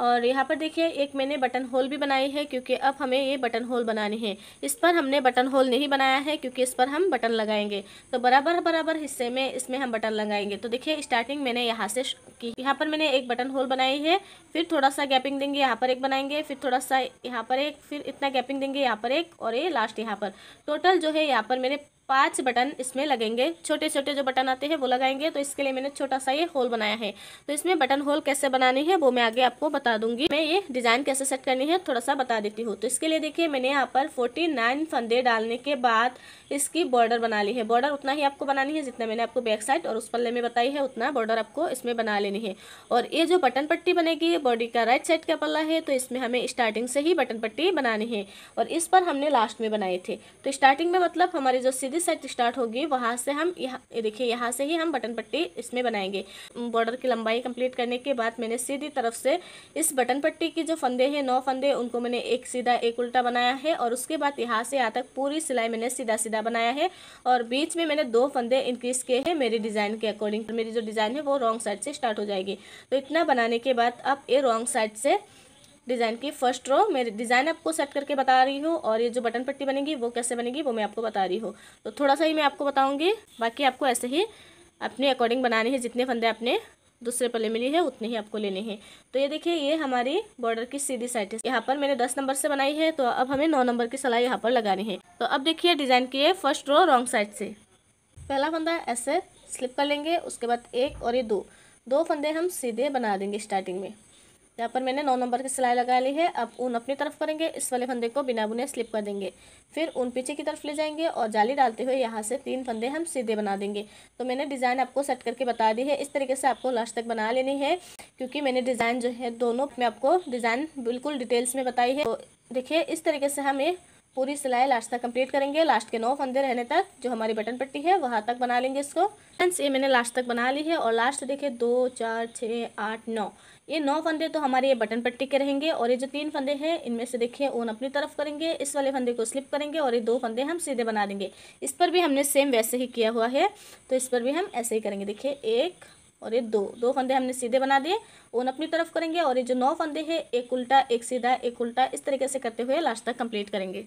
और यहाँ पर देखिए एक मैंने बटन होल भी बनाई है क्योंकि अब हमें ये बटन होल बनाने हैं इस पर हमने बटन होल नहीं बनाया है क्योंकि इस पर हम बटन लगाएंगे तो बराबर बराबर हिस्से में इसमें हम बटन लगाएंगे तो देखिए स्टार्टिंग मैंने यहाँ से की यहाँ पर मैंने एक बटन होल बनाई है फिर थोड़ा सा गैपिंग देंगे यहाँ पर एक बनाएंगे फिर थोड़ा सा यहाँ पर एक फिर इतना गैपिंग देंगे यहाँ पर एक और ये लास्ट यहाँ पर टोटल जो है यहाँ पर मैंने पांच बटन इसमें लगेंगे छोटे छोटे जो बटन आते हैं वो लगाएंगे तो इसके लिए मैंने छोटा सा ये होल बनाया है तो इसमें बटन होल कैसे बनानी है वो मैं आगे आपको बता दूंगी मैं ये डिज़ाइन कैसे सेट करनी है थोड़ा सा बता देती हूँ तो इसके लिए देखिए मैंने यहाँ पर फोर्टी नाइन फंदे डालने के बाद इसकी बॉर्डर बना ली है बॉर्डर उतना ही आपको बनानी है जितना मैंने आपको बैक साइड और उस पल्ले में बताई है उतना बॉर्डर आपको इसमें बना लेनी है और ये जो बटन पट्टी बनेगी बॉडी का राइट साइड का पल्ला है तो इसमें हमें स्टार्टिंग से ही बटन पट्टी बनानी है और इस पर हमने लास्ट में बनाए थे तो स्टार्टिंग में मतलब हमारी जो सीधी वाली साइड स्टार्ट होगी वहाँ से हम यहाँ देखिए यहाँ से ही हम बटन पट्टी इसमें बनाएंगे बॉर्डर की लंबाई कंप्लीट करने के बाद मैंने सीधी तरफ से इस बटन पट्टी की जो फंदे हैं नौ फंदे उनको मैंने एक सीधा एक उल्टा बनाया है और उसके बाद यहाँ से यहाँ तक पूरी सिलाई मैंने सीधा सीधा बनाया है और बीच में मैंने दो फंदे इंक्रीज किए हैं मेरी डिज़ाइन के अकॉर्डिंग मेरी जो डिज़ाइन है वो रॉन्ग साइड से स्टार्ट हो जाएगी तो इतना बनाने के बाद अब ये रॉन्ग साइड से डिज़ाइन की फर्स्ट रो मैं डिज़ाइन आपको सेट करके बता रही हूँ और ये जो बटन पट्टी बनेगी वो कैसे बनेगी वो मैं आपको बता रही हूँ तो थोड़ा सा ही मैं आपको बताऊँगी बाकी आपको ऐसे ही अपने अकॉर्डिंग बनाने हैं जितने फंदे आपने दूसरे पले में लिए है उतने ही आपको लेने हैं तो ये देखिए ये हमारी बॉर्डर की सीधी साइड है यहाँ पर मैंने दस नंबर से बनाई है तो अब हमें नौ नंबर की सलाई यहाँ पर लगानी है तो अब देखिए डिज़ाइन की है फर्स्ट रो रॉन्ग साइड से पहला फंदा ऐसे स्लिप कर लेंगे उसके बाद एक और ये दो दो फंदे हम सीधे बना देंगे स्टार्टिंग में यहाँ पर मैंने नौ नंबर की सिलाई लगा ली है अब ऊन अपनी तरफ करेंगे इस वाले फंदे को बिना बुने स्लिप कर देंगे फिर ऊन पीछे की तरफ ले जाएंगे और जाली डालते हुए यहाँ से तीन फंदे हम सीधे बना देंगे तो मैंने डिज़ाइन आपको सेट करके बता दी है इस तरीके से आपको लास्ट तक बना लेनी है क्योंकि मैंने डिज़ाइन जो है दोनों में आपको डिज़ाइन बिल्कुल डिटेल्स में बताई है तो देखिए इस तरीके से हम ये पूरी सिलाई लास्ट तक कंप्लीट करेंगे लास्ट के नौ फंदे रहने तक जो हमारी बटन पट्टी है वहाँ तक बना लेंगे इसको फ्रेंड्स ये मैंने लास्ट तक बना ली है और लास्ट देखिए दो चार छः आठ नौ ये नौ फंदे तो हमारे ये बटन पट्टी के रहेंगे और ये जो तीन फंदे हैं इनमें से देखिए ऊन अपनी तरफ करेंगे इस वाले फंदे को स्लिप करेंगे और ये दो फंदे हम सीधे बना देंगे इस पर भी हमने सेम वैसे ही किया हुआ है तो इस पर भी हम ऐसे ही करेंगे देखिए एक और ये दो दो फंदे हमने सीधे बना दिए उन अपनी तरफ करेंगे और ये जो नौ फंदे हैं एक उल्टा एक सीधा एक उल्टा इस तरीके से करते हुए लास्ट तक कंप्लीट करेंगे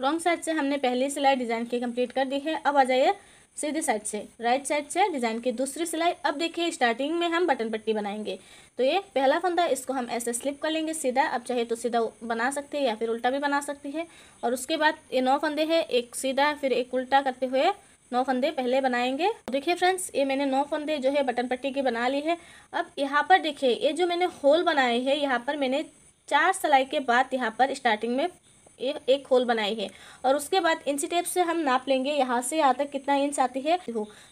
रॉन्ग साइड से हमने पहली सिलाई डिजाइन की कंप्लीट कर दी है अब आ जाइए सीधे साइड से राइट साइड से डिजाइन की दूसरी सिलाई अब देखिए स्टार्टिंग में हम बटन पट्टी बनाएंगे तो ये पहला फंदा इसको हम ऐसे स्लिप कर लेंगे सीधा अब चाहे तो सीधा बना सकते हैं या फिर उल्टा भी बना सकती है और उसके बाद ये नौ फंदे हैं एक सीधा फिर एक उल्टा करते हुए नौ फंदे पहले बनाएंगे देखिए फ्रेंड्स ये मैंने नौ फंदे जो है बटन पट्टी के बना लिए हैं अब यहाँ पर देखिए ये जो मैंने होल बनाए हैं यहाँ पर मैंने चार सिलाई के बाद यहाँ पर स्टार्टिंग में एक होल बनाई है और उसके बाद इंच टेप से हम नाप लेंगे यहाँ से यहाँ तक कितना इंच आती है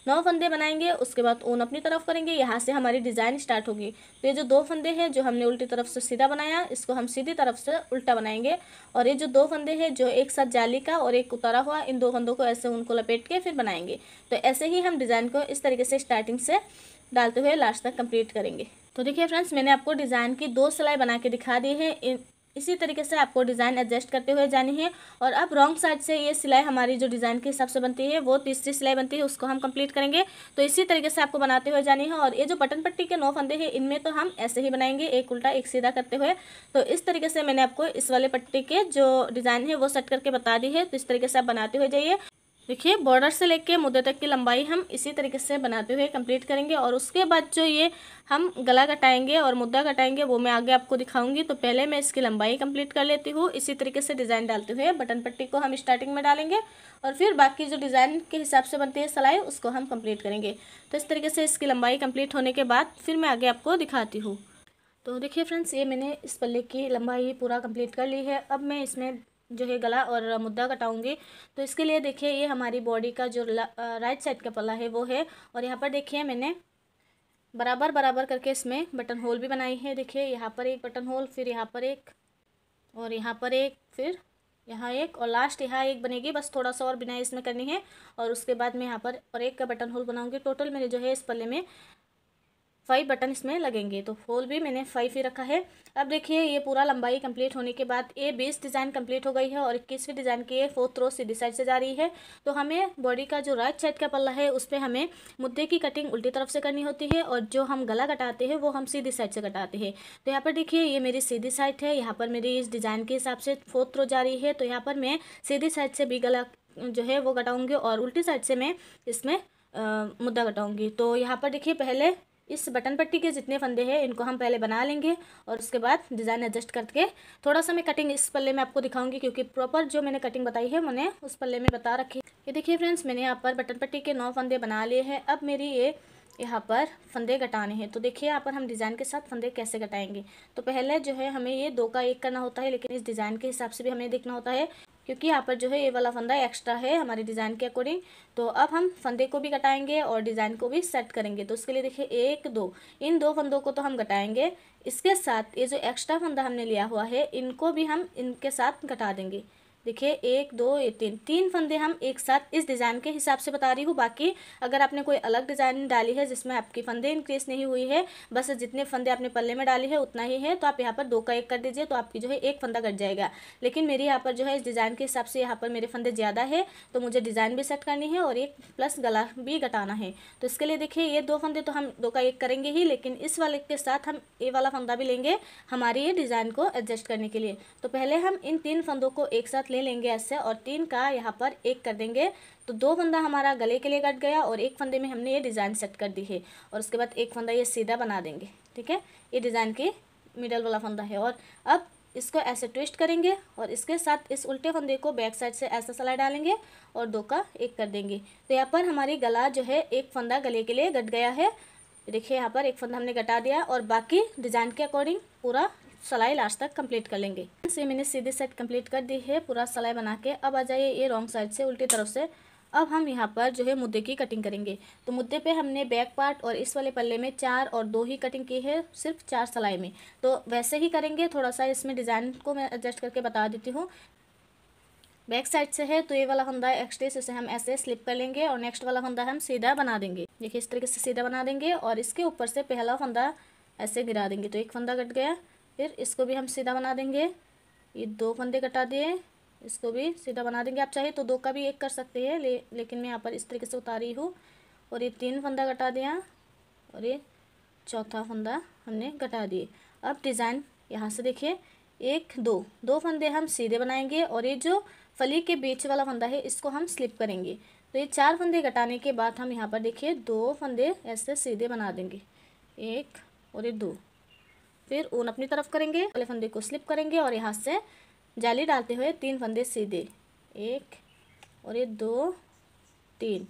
नौ फंदे बनाएंगे उसके बाद ऊन अपनी तरफ करेंगे यहाँ से हमारी डिज़ाइन स्टार्ट होगी तो ये जो दो फंदे हैं जो हमने उल्टी तरफ से सीधा बनाया इसको हम सीधी तरफ से उल्टा बनाएंगे और ये जो दो फंदे हैं जो एक साथ जाली का और एक उतारा हुआ इन दो फंदों को ऐसे ऊन को लपेट के फिर बनाएंगे तो ऐसे ही हम डिज़ाइन को इस तरीके से स्टार्टिंग से डालते हुए लास्ट तक कम्प्लीट करेंगे तो देखिए फ्रेंड्स मैंने आपको डिज़ाइन की दो सिलाई बना के दिखा दी है इसी तरीके से आपको डिज़ाइन एडजस्ट करते हुए जानी है और अब रॉन्ग साइड से ये सिलाई हमारी जो डिज़ाइन के हिसाब से बनती है वो तीसरी सिलाई बनती है उसको हम कंप्लीट करेंगे तो इसी तरीके से आपको बनाते हुए जानी है और ये जो बटन पट्टी के नौ फंदे हैं इनमें तो हम ऐसे ही बनाएंगे एक उल्टा एक सीधा करते हुए तो इस तरीके से मैंने आपको इस वाले पट्टी के जो डिज़ाइन है वो सेट करके बता दी है तो इस तरीके से आप बनाते हुए जाइए देखिए बॉर्डर से लेके मुद्दे तक की लंबाई हम इसी तरीके से बनाते हुए कंप्लीट करेंगे और उसके बाद जो ये हम गला कटाएंगे और मुद्दा कटाएंगे वो मैं आगे आपको दिखाऊंगी तो पहले मैं इसकी लंबाई कंप्लीट कर लेती हूँ इसी तरीके से डिज़ाइन डालते हुए बटन पट्टी को हम स्टार्टिंग में डालेंगे और फिर बाकी जो डिज़ाइन के हिसाब से बनती है सलाई उसको हम कम्प्लीट करेंगे तो इस तरीके से इसकी लंबाई कम्प्लीट होने के बाद फिर मैं आगे आपको दिखाती हूँ तो देखिए फ्रेंड्स ये मैंने इस पल्ले की लंबाई पूरा कम्प्लीट कर ली है अब मैं इसमें जो है गला और मुद्दा कटाऊंगी तो इसके लिए देखिए ये हमारी बॉडी का जो राइट साइड का पल्ला है वो है और यहाँ पर देखिए मैंने बराबर बराबर करके इसमें बटन होल भी बनाई है देखिए यहाँ पर एक बटन होल फिर यहाँ पर एक और यहाँ पर एक फिर यहाँ एक और लास्ट यहाँ एक बनेगी बस थोड़ा सा और बिनाई इसमें करनी है और उसके बाद मैं यहाँ पर और एक का बटन होल बनाऊंगी टोटल मेरे जो है इस पल्ले में फाइव बटन इसमें लगेंगे तो फूल भी मैंने फाइव ही रखा है अब देखिए ये पूरा लंबाई कंप्लीट होने के बाद ये बीस डिज़ाइन कंप्लीट हो गई है और इक्कीसवीं डिज़ाइन की ये फोर्थ रो सीधी साइड से जा रही है तो हमें बॉडी का जो राइट साइड का पल्ला है उस पर हमें मुद्दे की कटिंग उल्टी तरफ से करनी होती है और जो हम गला कटाते हैं वो हम सीधी साइड से कटाते हैं तो यहाँ पर देखिए ये मेरी सीधी साइड है यहाँ पर मेरी इस डिज़ाइन के हिसाब से फोर्थ रो जा रही है तो यहाँ पर मैं सीधी साइड से भी गला जो है वो कटाऊँगी और उल्टी साइड से मैं इसमें मुद्दा कटाऊँगी तो यहाँ पर देखिए पहले इस बटन पट्टी के जितने फंदे हैं इनको हम पहले बना लेंगे और उसके बाद डिज़ाइन एडजस्ट करके थोड़ा सा मैं कटिंग इस पल्ले में आपको दिखाऊंगी क्योंकि प्रॉपर जो मैंने कटिंग बताई है मैंने उस पल्ले में बता रखी ये देखिए फ्रेंड्स मैंने यहाँ पर बटन पट्टी के नौ फंदे बना लिए हैं अब मेरी ये यहाँ पर फंदे घटाने हैं तो देखिए यहाँ पर हम डिज़ाइन के साथ फंदे कैसे घटाएंगे तो पहले जो है हमें ये दो का एक करना होता है लेकिन इस डिज़ाइन के हिसाब से भी हमें देखना होता है क्योंकि यहाँ पर जो है ये वाला फंदा एक्स्ट्रा है हमारे डिज़ाइन के अकॉर्डिंग तो अब हम फंदे को भी घटाएंगे और डिज़ाइन को भी सेट करेंगे तो उसके लिए देखिए एक दो इन दो फंदों को तो हम घटाएंगे इसके साथ ये जो एक्स्ट्रा फंदा हमने लिया हुआ है इनको भी हम इनके साथ घटा देंगे देखिए एक दो ये तीन तीन फंदे हम एक साथ इस डिज़ाइन के हिसाब से बता रही हूँ बाकी अगर आपने कोई अलग डिज़ाइन डाली है जिसमें आपकी फंदे इंक्रीज नहीं हुई है बस जितने फंदे आपने पल्ले में डाली है उतना ही है तो आप यहाँ पर दो का एक कर दीजिए तो आपकी जो है एक फंदा कट जाएगा लेकिन मेरे यहाँ पर जो है इस डिज़ाइन के हिसाब से यहाँ पर मेरे फंदे ज़्यादा है तो मुझे डिज़ाइन भी सेट करनी है और एक प्लस गला भी घटाना है तो इसके लिए देखिए ये दो फंदे तो हम दो का एक करेंगे ही लेकिन इस वाले के साथ हम ये वाला फंदा भी लेंगे हमारी ये डिज़ाइन को एडजस्ट करने के लिए तो पहले हम इन तीन फंदों को एक साथ ले लेंगे ऐसे और तीन का यहाँ पर एक कर देंगे तो दो फंदा हमारा गले के लिए कट गया और एक फंदे में हमने ये डिज़ाइन सेट कर दी है और उसके बाद एक फंदा ये सीधा बना देंगे ठीक है ये डिज़ाइन की मिडल वाला फंदा है और अब इसको ऐसे ट्विस्ट करेंगे और इसके साथ इस उल्टे फंदे को बैक साइड से ऐसा सलाई डालेंगे और दो का एक कर देंगे तो यहाँ पर हमारी गला जो है एक फंदा गले के लिए कट गया है देखिए यहाँ पर एक फंदा हमने कटा दिया और बाकी डिज़ाइन के अकॉर्डिंग पूरा सलाई लास्ट तक कंप्लीट कर लेंगे से मैंने सीधे सेट कंप्लीट कर दी है पूरा सलाई बना के अब आ जाइए ये रॉन्ग साइड से उल्टी तरफ से अब हम यहाँ पर जो है मुद्दे की कटिंग करेंगे तो मुद्दे पे हमने बैक पार्ट और इस वाले पल्ले में चार और दो ही कटिंग की है सिर्फ चार सलाई में तो वैसे ही करेंगे थोड़ा सा इसमें डिज़ाइन को मैं एडजस्ट करके बता देती हूँ बैक साइड से है तो ये वाला है एक्सटेस इसे हम ऐसे स्लिप कर लेंगे और नेक्स्ट वाला फंदा हम सीधा बना देंगे देखिए इस तरीके से सीधा बना देंगे और इसके ऊपर से पहला फंदा ऐसे गिरा देंगे तो एक फंदा कट गया फिर इसको भी हम सीधा बना देंगे ये दो फंदे कटा दिए इसको भी सीधा बना देंगे आप चाहे तो दो का भी एक कर सकते हैं ले, लेकिन मैं यहाँ पर इस तरीके से उतारी हूँ और ये तीन फंदा कटा दिया और ये चौथा फंदा हमने कटा दिए अब डिज़ाइन यहाँ से देखिए एक दो दो फंदे हम सीधे बनाएंगे और ये जो फली के बीच वाला फंदा है इसको हम स्लिप करेंगे तो ये चार फंदे कटाने के बाद हम यहाँ पर देखिए दो फंदे ऐसे सीधे बना देंगे एक और ये दो फिर ऊन अपनी तरफ करेंगे पहले फंदे को स्लिप करेंगे और यहाँ से जाली डालते हुए तीन फंदे सीधे एक और ये दो तीन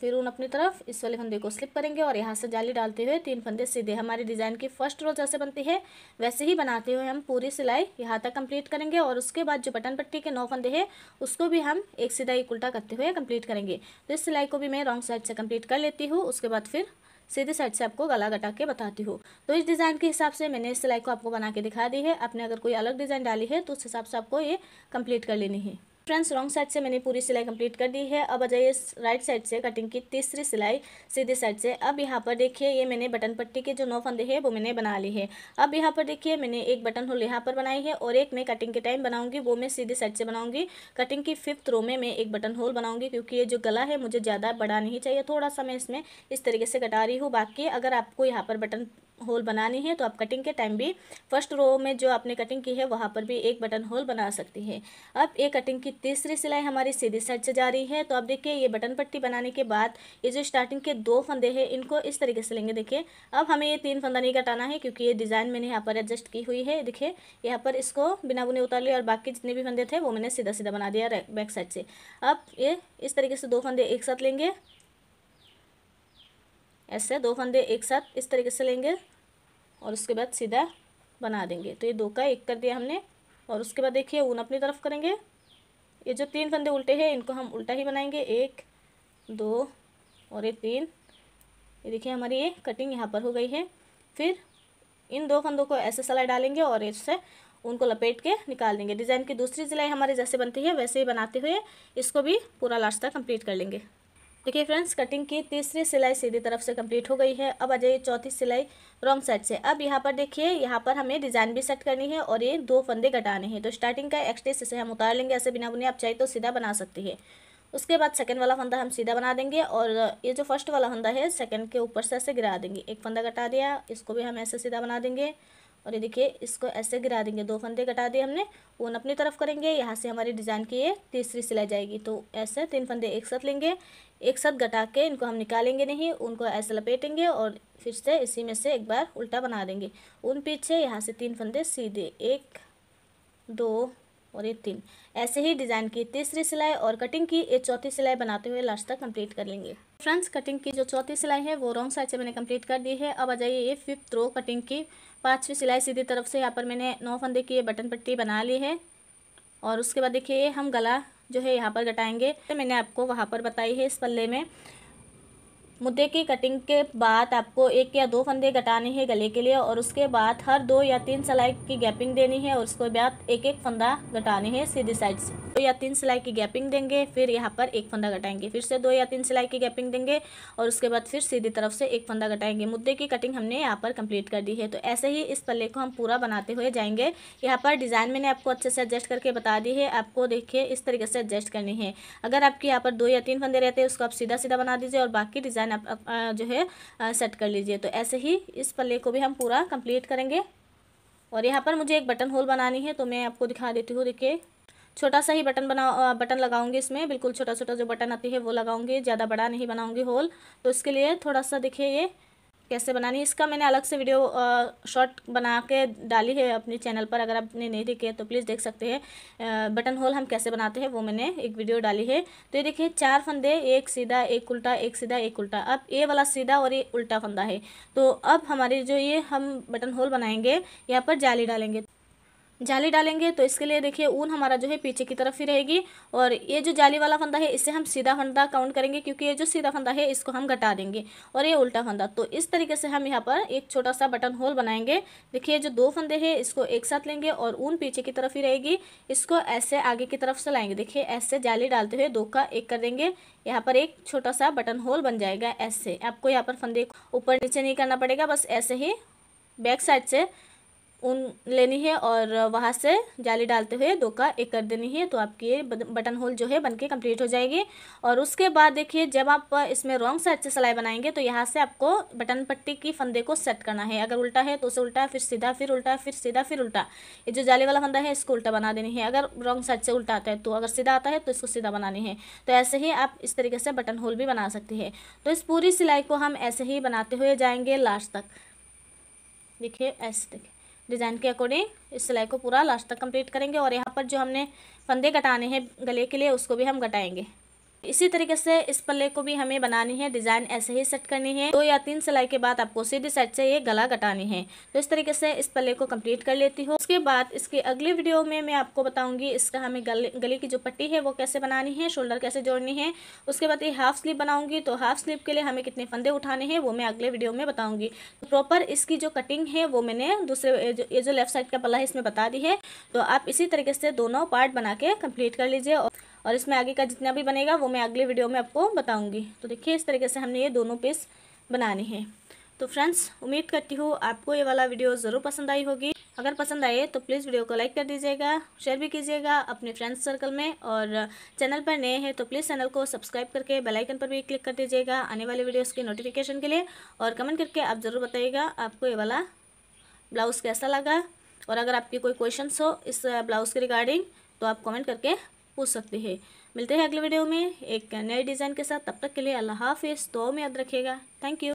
फिर उन अपनी तरफ इस वाले फंदे को स्लिप करेंगे और यहाँ से जाली डालते हुए तीन फंदे सीधे हमारे डिज़ाइन की फर्स्ट रो जैसे बनती है वैसे ही बनाते हुए हम पूरी सिलाई यहाँ तक कंप्लीट करेंगे और उसके बाद जो बटन पट्टी के नौ फंदे हैं उसको भी हम एक सीधा एक उल्टा करते हुए कंप्लीट करेंगे तो इस सिलाई को भी मैं रॉन्ग साइड से कंप्लीट कर लेती हूँ उसके बाद फिर सीधे साइड से आपको गला घटा के बताती हूँ तो इस डिज़ाइन के हिसाब से मैंने इस सिलाई को आपको बना के दिखा दी है आपने अगर कोई अलग डिज़ाइन डाली है तो उस हिसाब से आपको ये कंप्लीट कर लेनी है फ्रेंड्स रॉन्ग साइड से मैंने पूरी सिलाई कंप्लीट कर दी है अब आ जाइए राइट साइड से कटिंग की तीसरी सिलाई सीधे साइड से अब यहाँ पर देखिए ये मैंने बटन पट्टी के जो नौ फंदे है वो मैंने बना ली है अब यहाँ पर देखिए मैंने एक बटन होल यहाँ पर बनाई है और एक मैं कटिंग के टाइम बनाऊंगी वो मैं सीधे साइड से बनाऊंगी कटिंग की फिफ्थ रो में मैं एक बटन होल बनाऊंगी क्योंकि ये जो गला है मुझे ज़्यादा बड़ा नहीं चाहिए थोड़ा सा मैं इसमें इस तरीके से कटा रही हूँ बाकी अगर आपको यहाँ पर बटन होल बनानी है तो आप कटिंग के टाइम भी फर्स्ट रो में जो आपने कटिंग की है वहाँ पर भी एक बटन होल बना सकती है अब ये कटिंग की तीसरी सिलाई हमारी सीधी साइड से जा रही है तो आप देखिए ये बटन पट्टी बनाने के बाद ये जो स्टार्टिंग के दो फंदे हैं इनको इस तरीके से लेंगे देखिए अब हमें ये तीन फंदा नहीं कटाना है क्योंकि ये डिज़ाइन मैंने यहाँ पर एडजस्ट की हुई है देखिए यहाँ पर इसको बिना बुने उतार लिया और बाकी जितने भी फंदे थे वो मैंने सीधा सीधा बना दिया बैक साइड से अब ये इस तरीके से दो फंदे एक साथ लेंगे ऐसे दो फंदे एक साथ इस तरीके से लेंगे और उसके बाद सीधा बना देंगे तो ये दो का एक कर दिया हमने और उसके बाद देखिए ऊन अपनी तरफ करेंगे ये जो तीन फंदे उल्टे हैं इनको हम उल्टा ही बनाएंगे एक दो और ये तीन ये देखिए हमारी ये कटिंग यहाँ पर हो गई है फिर इन दो फंदों को ऐसे सिलाई डालेंगे और इससे उनको लपेट के निकाल देंगे डिज़ाइन की दूसरी सिलाई हमारे जैसे बनती है वैसे ही बनाते हुए इसको भी पूरा लास्ट तक कंप्लीट कर लेंगे देखिए फ्रेंड्स कटिंग की तीसरी सिलाई सीधी तरफ से कंप्लीट हो गई है अब आ जाइए चौथी सिलाई रॉन्ग साइड से अब यहाँ पर देखिए यहाँ पर हमें डिज़ाइन भी सेट करनी है और ये दो फंदे घटाने हैं तो स्टार्टिंग का एक्सटेस इसे हम उतार लेंगे ऐसे बिना बुने आप चाहिए तो सीधा बना सकती है उसके बाद सेकेंड वाला फंदा हम सीधा बना देंगे और ये जो फर्स्ट वाला फंदा है सेकेंड के ऊपर से ऐसे गिरा देंगे एक फंदा घटा दिया इसको भी हम ऐसे सीधा बना देंगे और ये देखिए इसको ऐसे गिरा देंगे दो फंदे कटा दिए हमने ऊन अपनी तरफ करेंगे यहाँ से हमारी डिज़ाइन की ये तीसरी सिलाई जाएगी तो ऐसे तीन फंदे एक साथ लेंगे एक साथ घटा के इनको हम निकालेंगे नहीं उनको ऐसे लपेटेंगे और फिर से इसी में से एक बार उल्टा बना देंगे उन पीछे यहाँ से तीन फंदे सीधे एक दो और ये तीन ऐसे ही डिज़ाइन की तीसरी सिलाई और कटिंग की ये चौथी सिलाई बनाते हुए लास्ट तक कंप्लीट कर लेंगे फ्रेंड्स कटिंग की जो चौथी सिलाई है वो रॉन्ग साइड से मैंने कंप्लीट कर दी है अब आ जाइए ये फिफ्थ रो कटिंग की पाँचवीं सिलाई सीधी तरफ से यहाँ पर मैंने नौ फंदे की बटन पट्टी बना ली है और उसके बाद देखिए हम गला जो है यहाँ पर घटाएंगे तो मैंने आपको वहाँ पर बताई है इस पल्ले में मुद्दे की कटिंग के बाद आपको एक या दो फंदे घटाने हैं गले के लिए और उसके बाद हर दो या तीन सिलाई की गैपिंग देनी है और उसके बाद एक एक फंदा घटाने हैं सीधी साइड से दो या तीन सिलाई की गैपिंग देंगे फिर यहाँ पर एक फंदा घटाएंगे फिर से दो या तीन सिलाई की गैपिंग देंगे और उसके बाद फिर सीधी तरफ से एक फंदा घटाएंगे मुद्दे की कटिंग हमने यहाँ पर कंप्लीट कर दी है तो ऐसे ही इस पल्ले को हम पूरा बनाते हुए जाएंगे यहाँ पर डिज़ाइन मैंने आपको अच्छे से एडजस्ट करके बता दी है आपको देखिए इस तरीके से एडजस्ट करनी है अगर आपके यहाँ पर दो या तीन फंदे रहते हैं उसको आप सीधा सीधा बना दीजिए और बाकी डिज़ाइन आप जो है सेट कर लीजिए तो ऐसे ही इस पल्ले को भी हम पूरा कंप्लीट करेंगे और यहाँ पर मुझे एक बटन होल बनानी है तो मैं आपको दिखा देती हूँ देखिए छोटा सा ही बटन बना बटन लगाऊंगी इसमें बिल्कुल छोटा छोटा जो बटन आती है वो लगाऊंगी ज़्यादा बड़ा नहीं बनाऊंगी होल तो इसके लिए थोड़ा सा देखिए ये कैसे बनानी इसका मैंने अलग से वीडियो शॉर्ट बना के डाली है अपने चैनल पर अगर आपने नहीं देखी है तो प्लीज़ देख सकते हैं बटन होल हम कैसे बनाते हैं वो मैंने एक वीडियो डाली है तो ये देखिए चार फंदे एक सीधा एक उल्टा एक सीधा एक उल्टा अब ए वाला सीधा और ये उल्टा फंदा है तो अब हमारे जो ये हम बटन होल बनाएंगे यहाँ पर जाली डालेंगे जाली डालेंगे तो इसके लिए देखिए ऊन हमारा जो है पीछे की तरफ ही रहेगी और ये जो जाली वाला फंदा है इसे हम सीधा फंदा काउंट करेंगे क्योंकि ये जो सीधा फंदा है इसको हम घटा देंगे और ये उल्टा फंदा तो इस तरीके से हम यहाँ पर एक छोटा सा बटन होल बनाएंगे देखिए जो दो फंदे हैं इसको एक साथ लेंगे और ऊन पीछे की तरफ ही रहेगी इसको ऐसे आगे की तरफ से लाएंगे देखिए ऐसे जाली डालते हुए दो का एक कर देंगे यहाँ पर एक छोटा सा बटन होल बन जाएगा ऐसे आपको यहाँ पर फंदे ऊपर नीचे नहीं करना पड़ेगा बस ऐसे ही बैक साइड से ऊन लेनी है और वहाँ से जाली डालते हुए दो का एक कर देनी है तो आपकी बटन होल जो है बनके कंप्लीट हो जाएगी और उसके बाद देखिए जब आप इसमें रॉन्ग से अच्छे सिलाई बनाएंगे तो यहाँ से आपको बटन पट्टी की फंदे को सेट करना है अगर उल्टा है तो उसे उल्टा फिर सीधा फिर उल्टा फिर सीधा फिर उल्टा ये जो जाली वाला फंदा है इसको उल्टा बना देनी है अगर रॉन्ग साइड से उल्टा आता है तो अगर सीधा आता है तो इसको सीधा बनानी है तो ऐसे ही आप इस तरीके से बटन होल भी बना सकते हैं तो इस पूरी सिलाई को हम ऐसे ही बनाते हुए जाएंगे लास्ट तक देखिए ऐसे देखिए डिज़ाइन के अकॉर्डिंग इस सिलाई को पूरा लास्ट तक कंप्लीट करेंगे और यहाँ पर जो हमने फंदे कटाने हैं गले के लिए उसको भी हम कटाएँगे इसी तरीके से इस पल्ले को भी हमें बनानी है डिजाइन ऐसे ही सेट करनी है दो या तीन सिलाई के बाद आपको सीधी साइड से ये गला कटानी है तो इस तरीके से इस पल्ले को कंप्लीट कर लेती हूँ उसके बाद इसके अगले वीडियो में मैं आपको बताऊंगी इसका हमें गले गले की जो पट्टी है वो कैसे बनानी है शोल्डर कैसे जोड़नी है उसके बाद ये हाफ स्लीव बनाऊंगी तो हाफ स्लीव के लिए हमें कितने फंदे उठाने हैं वो मैं अगले वीडियो में बताऊंगी तो प्रॉपर इसकी जो कटिंग है वो मैंने दूसरे ये जो लेफ्ट साइड का पल्ला है इसमें बता दी है तो आप इसी तरीके से दोनों पार्ट बना के कम्प्लीट कर लीजिए और और इसमें आगे का जितना भी बनेगा वो मैं अगले वीडियो में आपको बताऊँगी तो देखिए इस तरीके से हमने ये दोनों पीस बनाने हैं तो फ्रेंड्स उम्मीद करती हूँ आपको ये वाला वीडियो ज़रूर पसंद आई होगी अगर पसंद आए तो प्लीज़ वीडियो को लाइक कर दीजिएगा शेयर भी कीजिएगा अपने फ्रेंड्स सर्कल में और चैनल पर नए हैं तो प्लीज़ चैनल को सब्सक्राइब करके बेल आइकन पर भी क्लिक कर दीजिएगा आने वाले वीडियोस के नोटिफिकेशन के लिए और कमेंट करके आप ज़रूर बताइएगा आपको ये वाला ब्लाउज़ कैसा लगा और अगर आपके कोई क्वेश्चन हो इस ब्लाउज़ के रिगार्डिंग तो आप कमेंट करके पूछ सकते हैं मिलते हैं अगले वीडियो में एक नए डिज़ाइन के साथ तब तक के लिए अल्लाह हाफिज़ तो में याद रखिएगा थैंक यू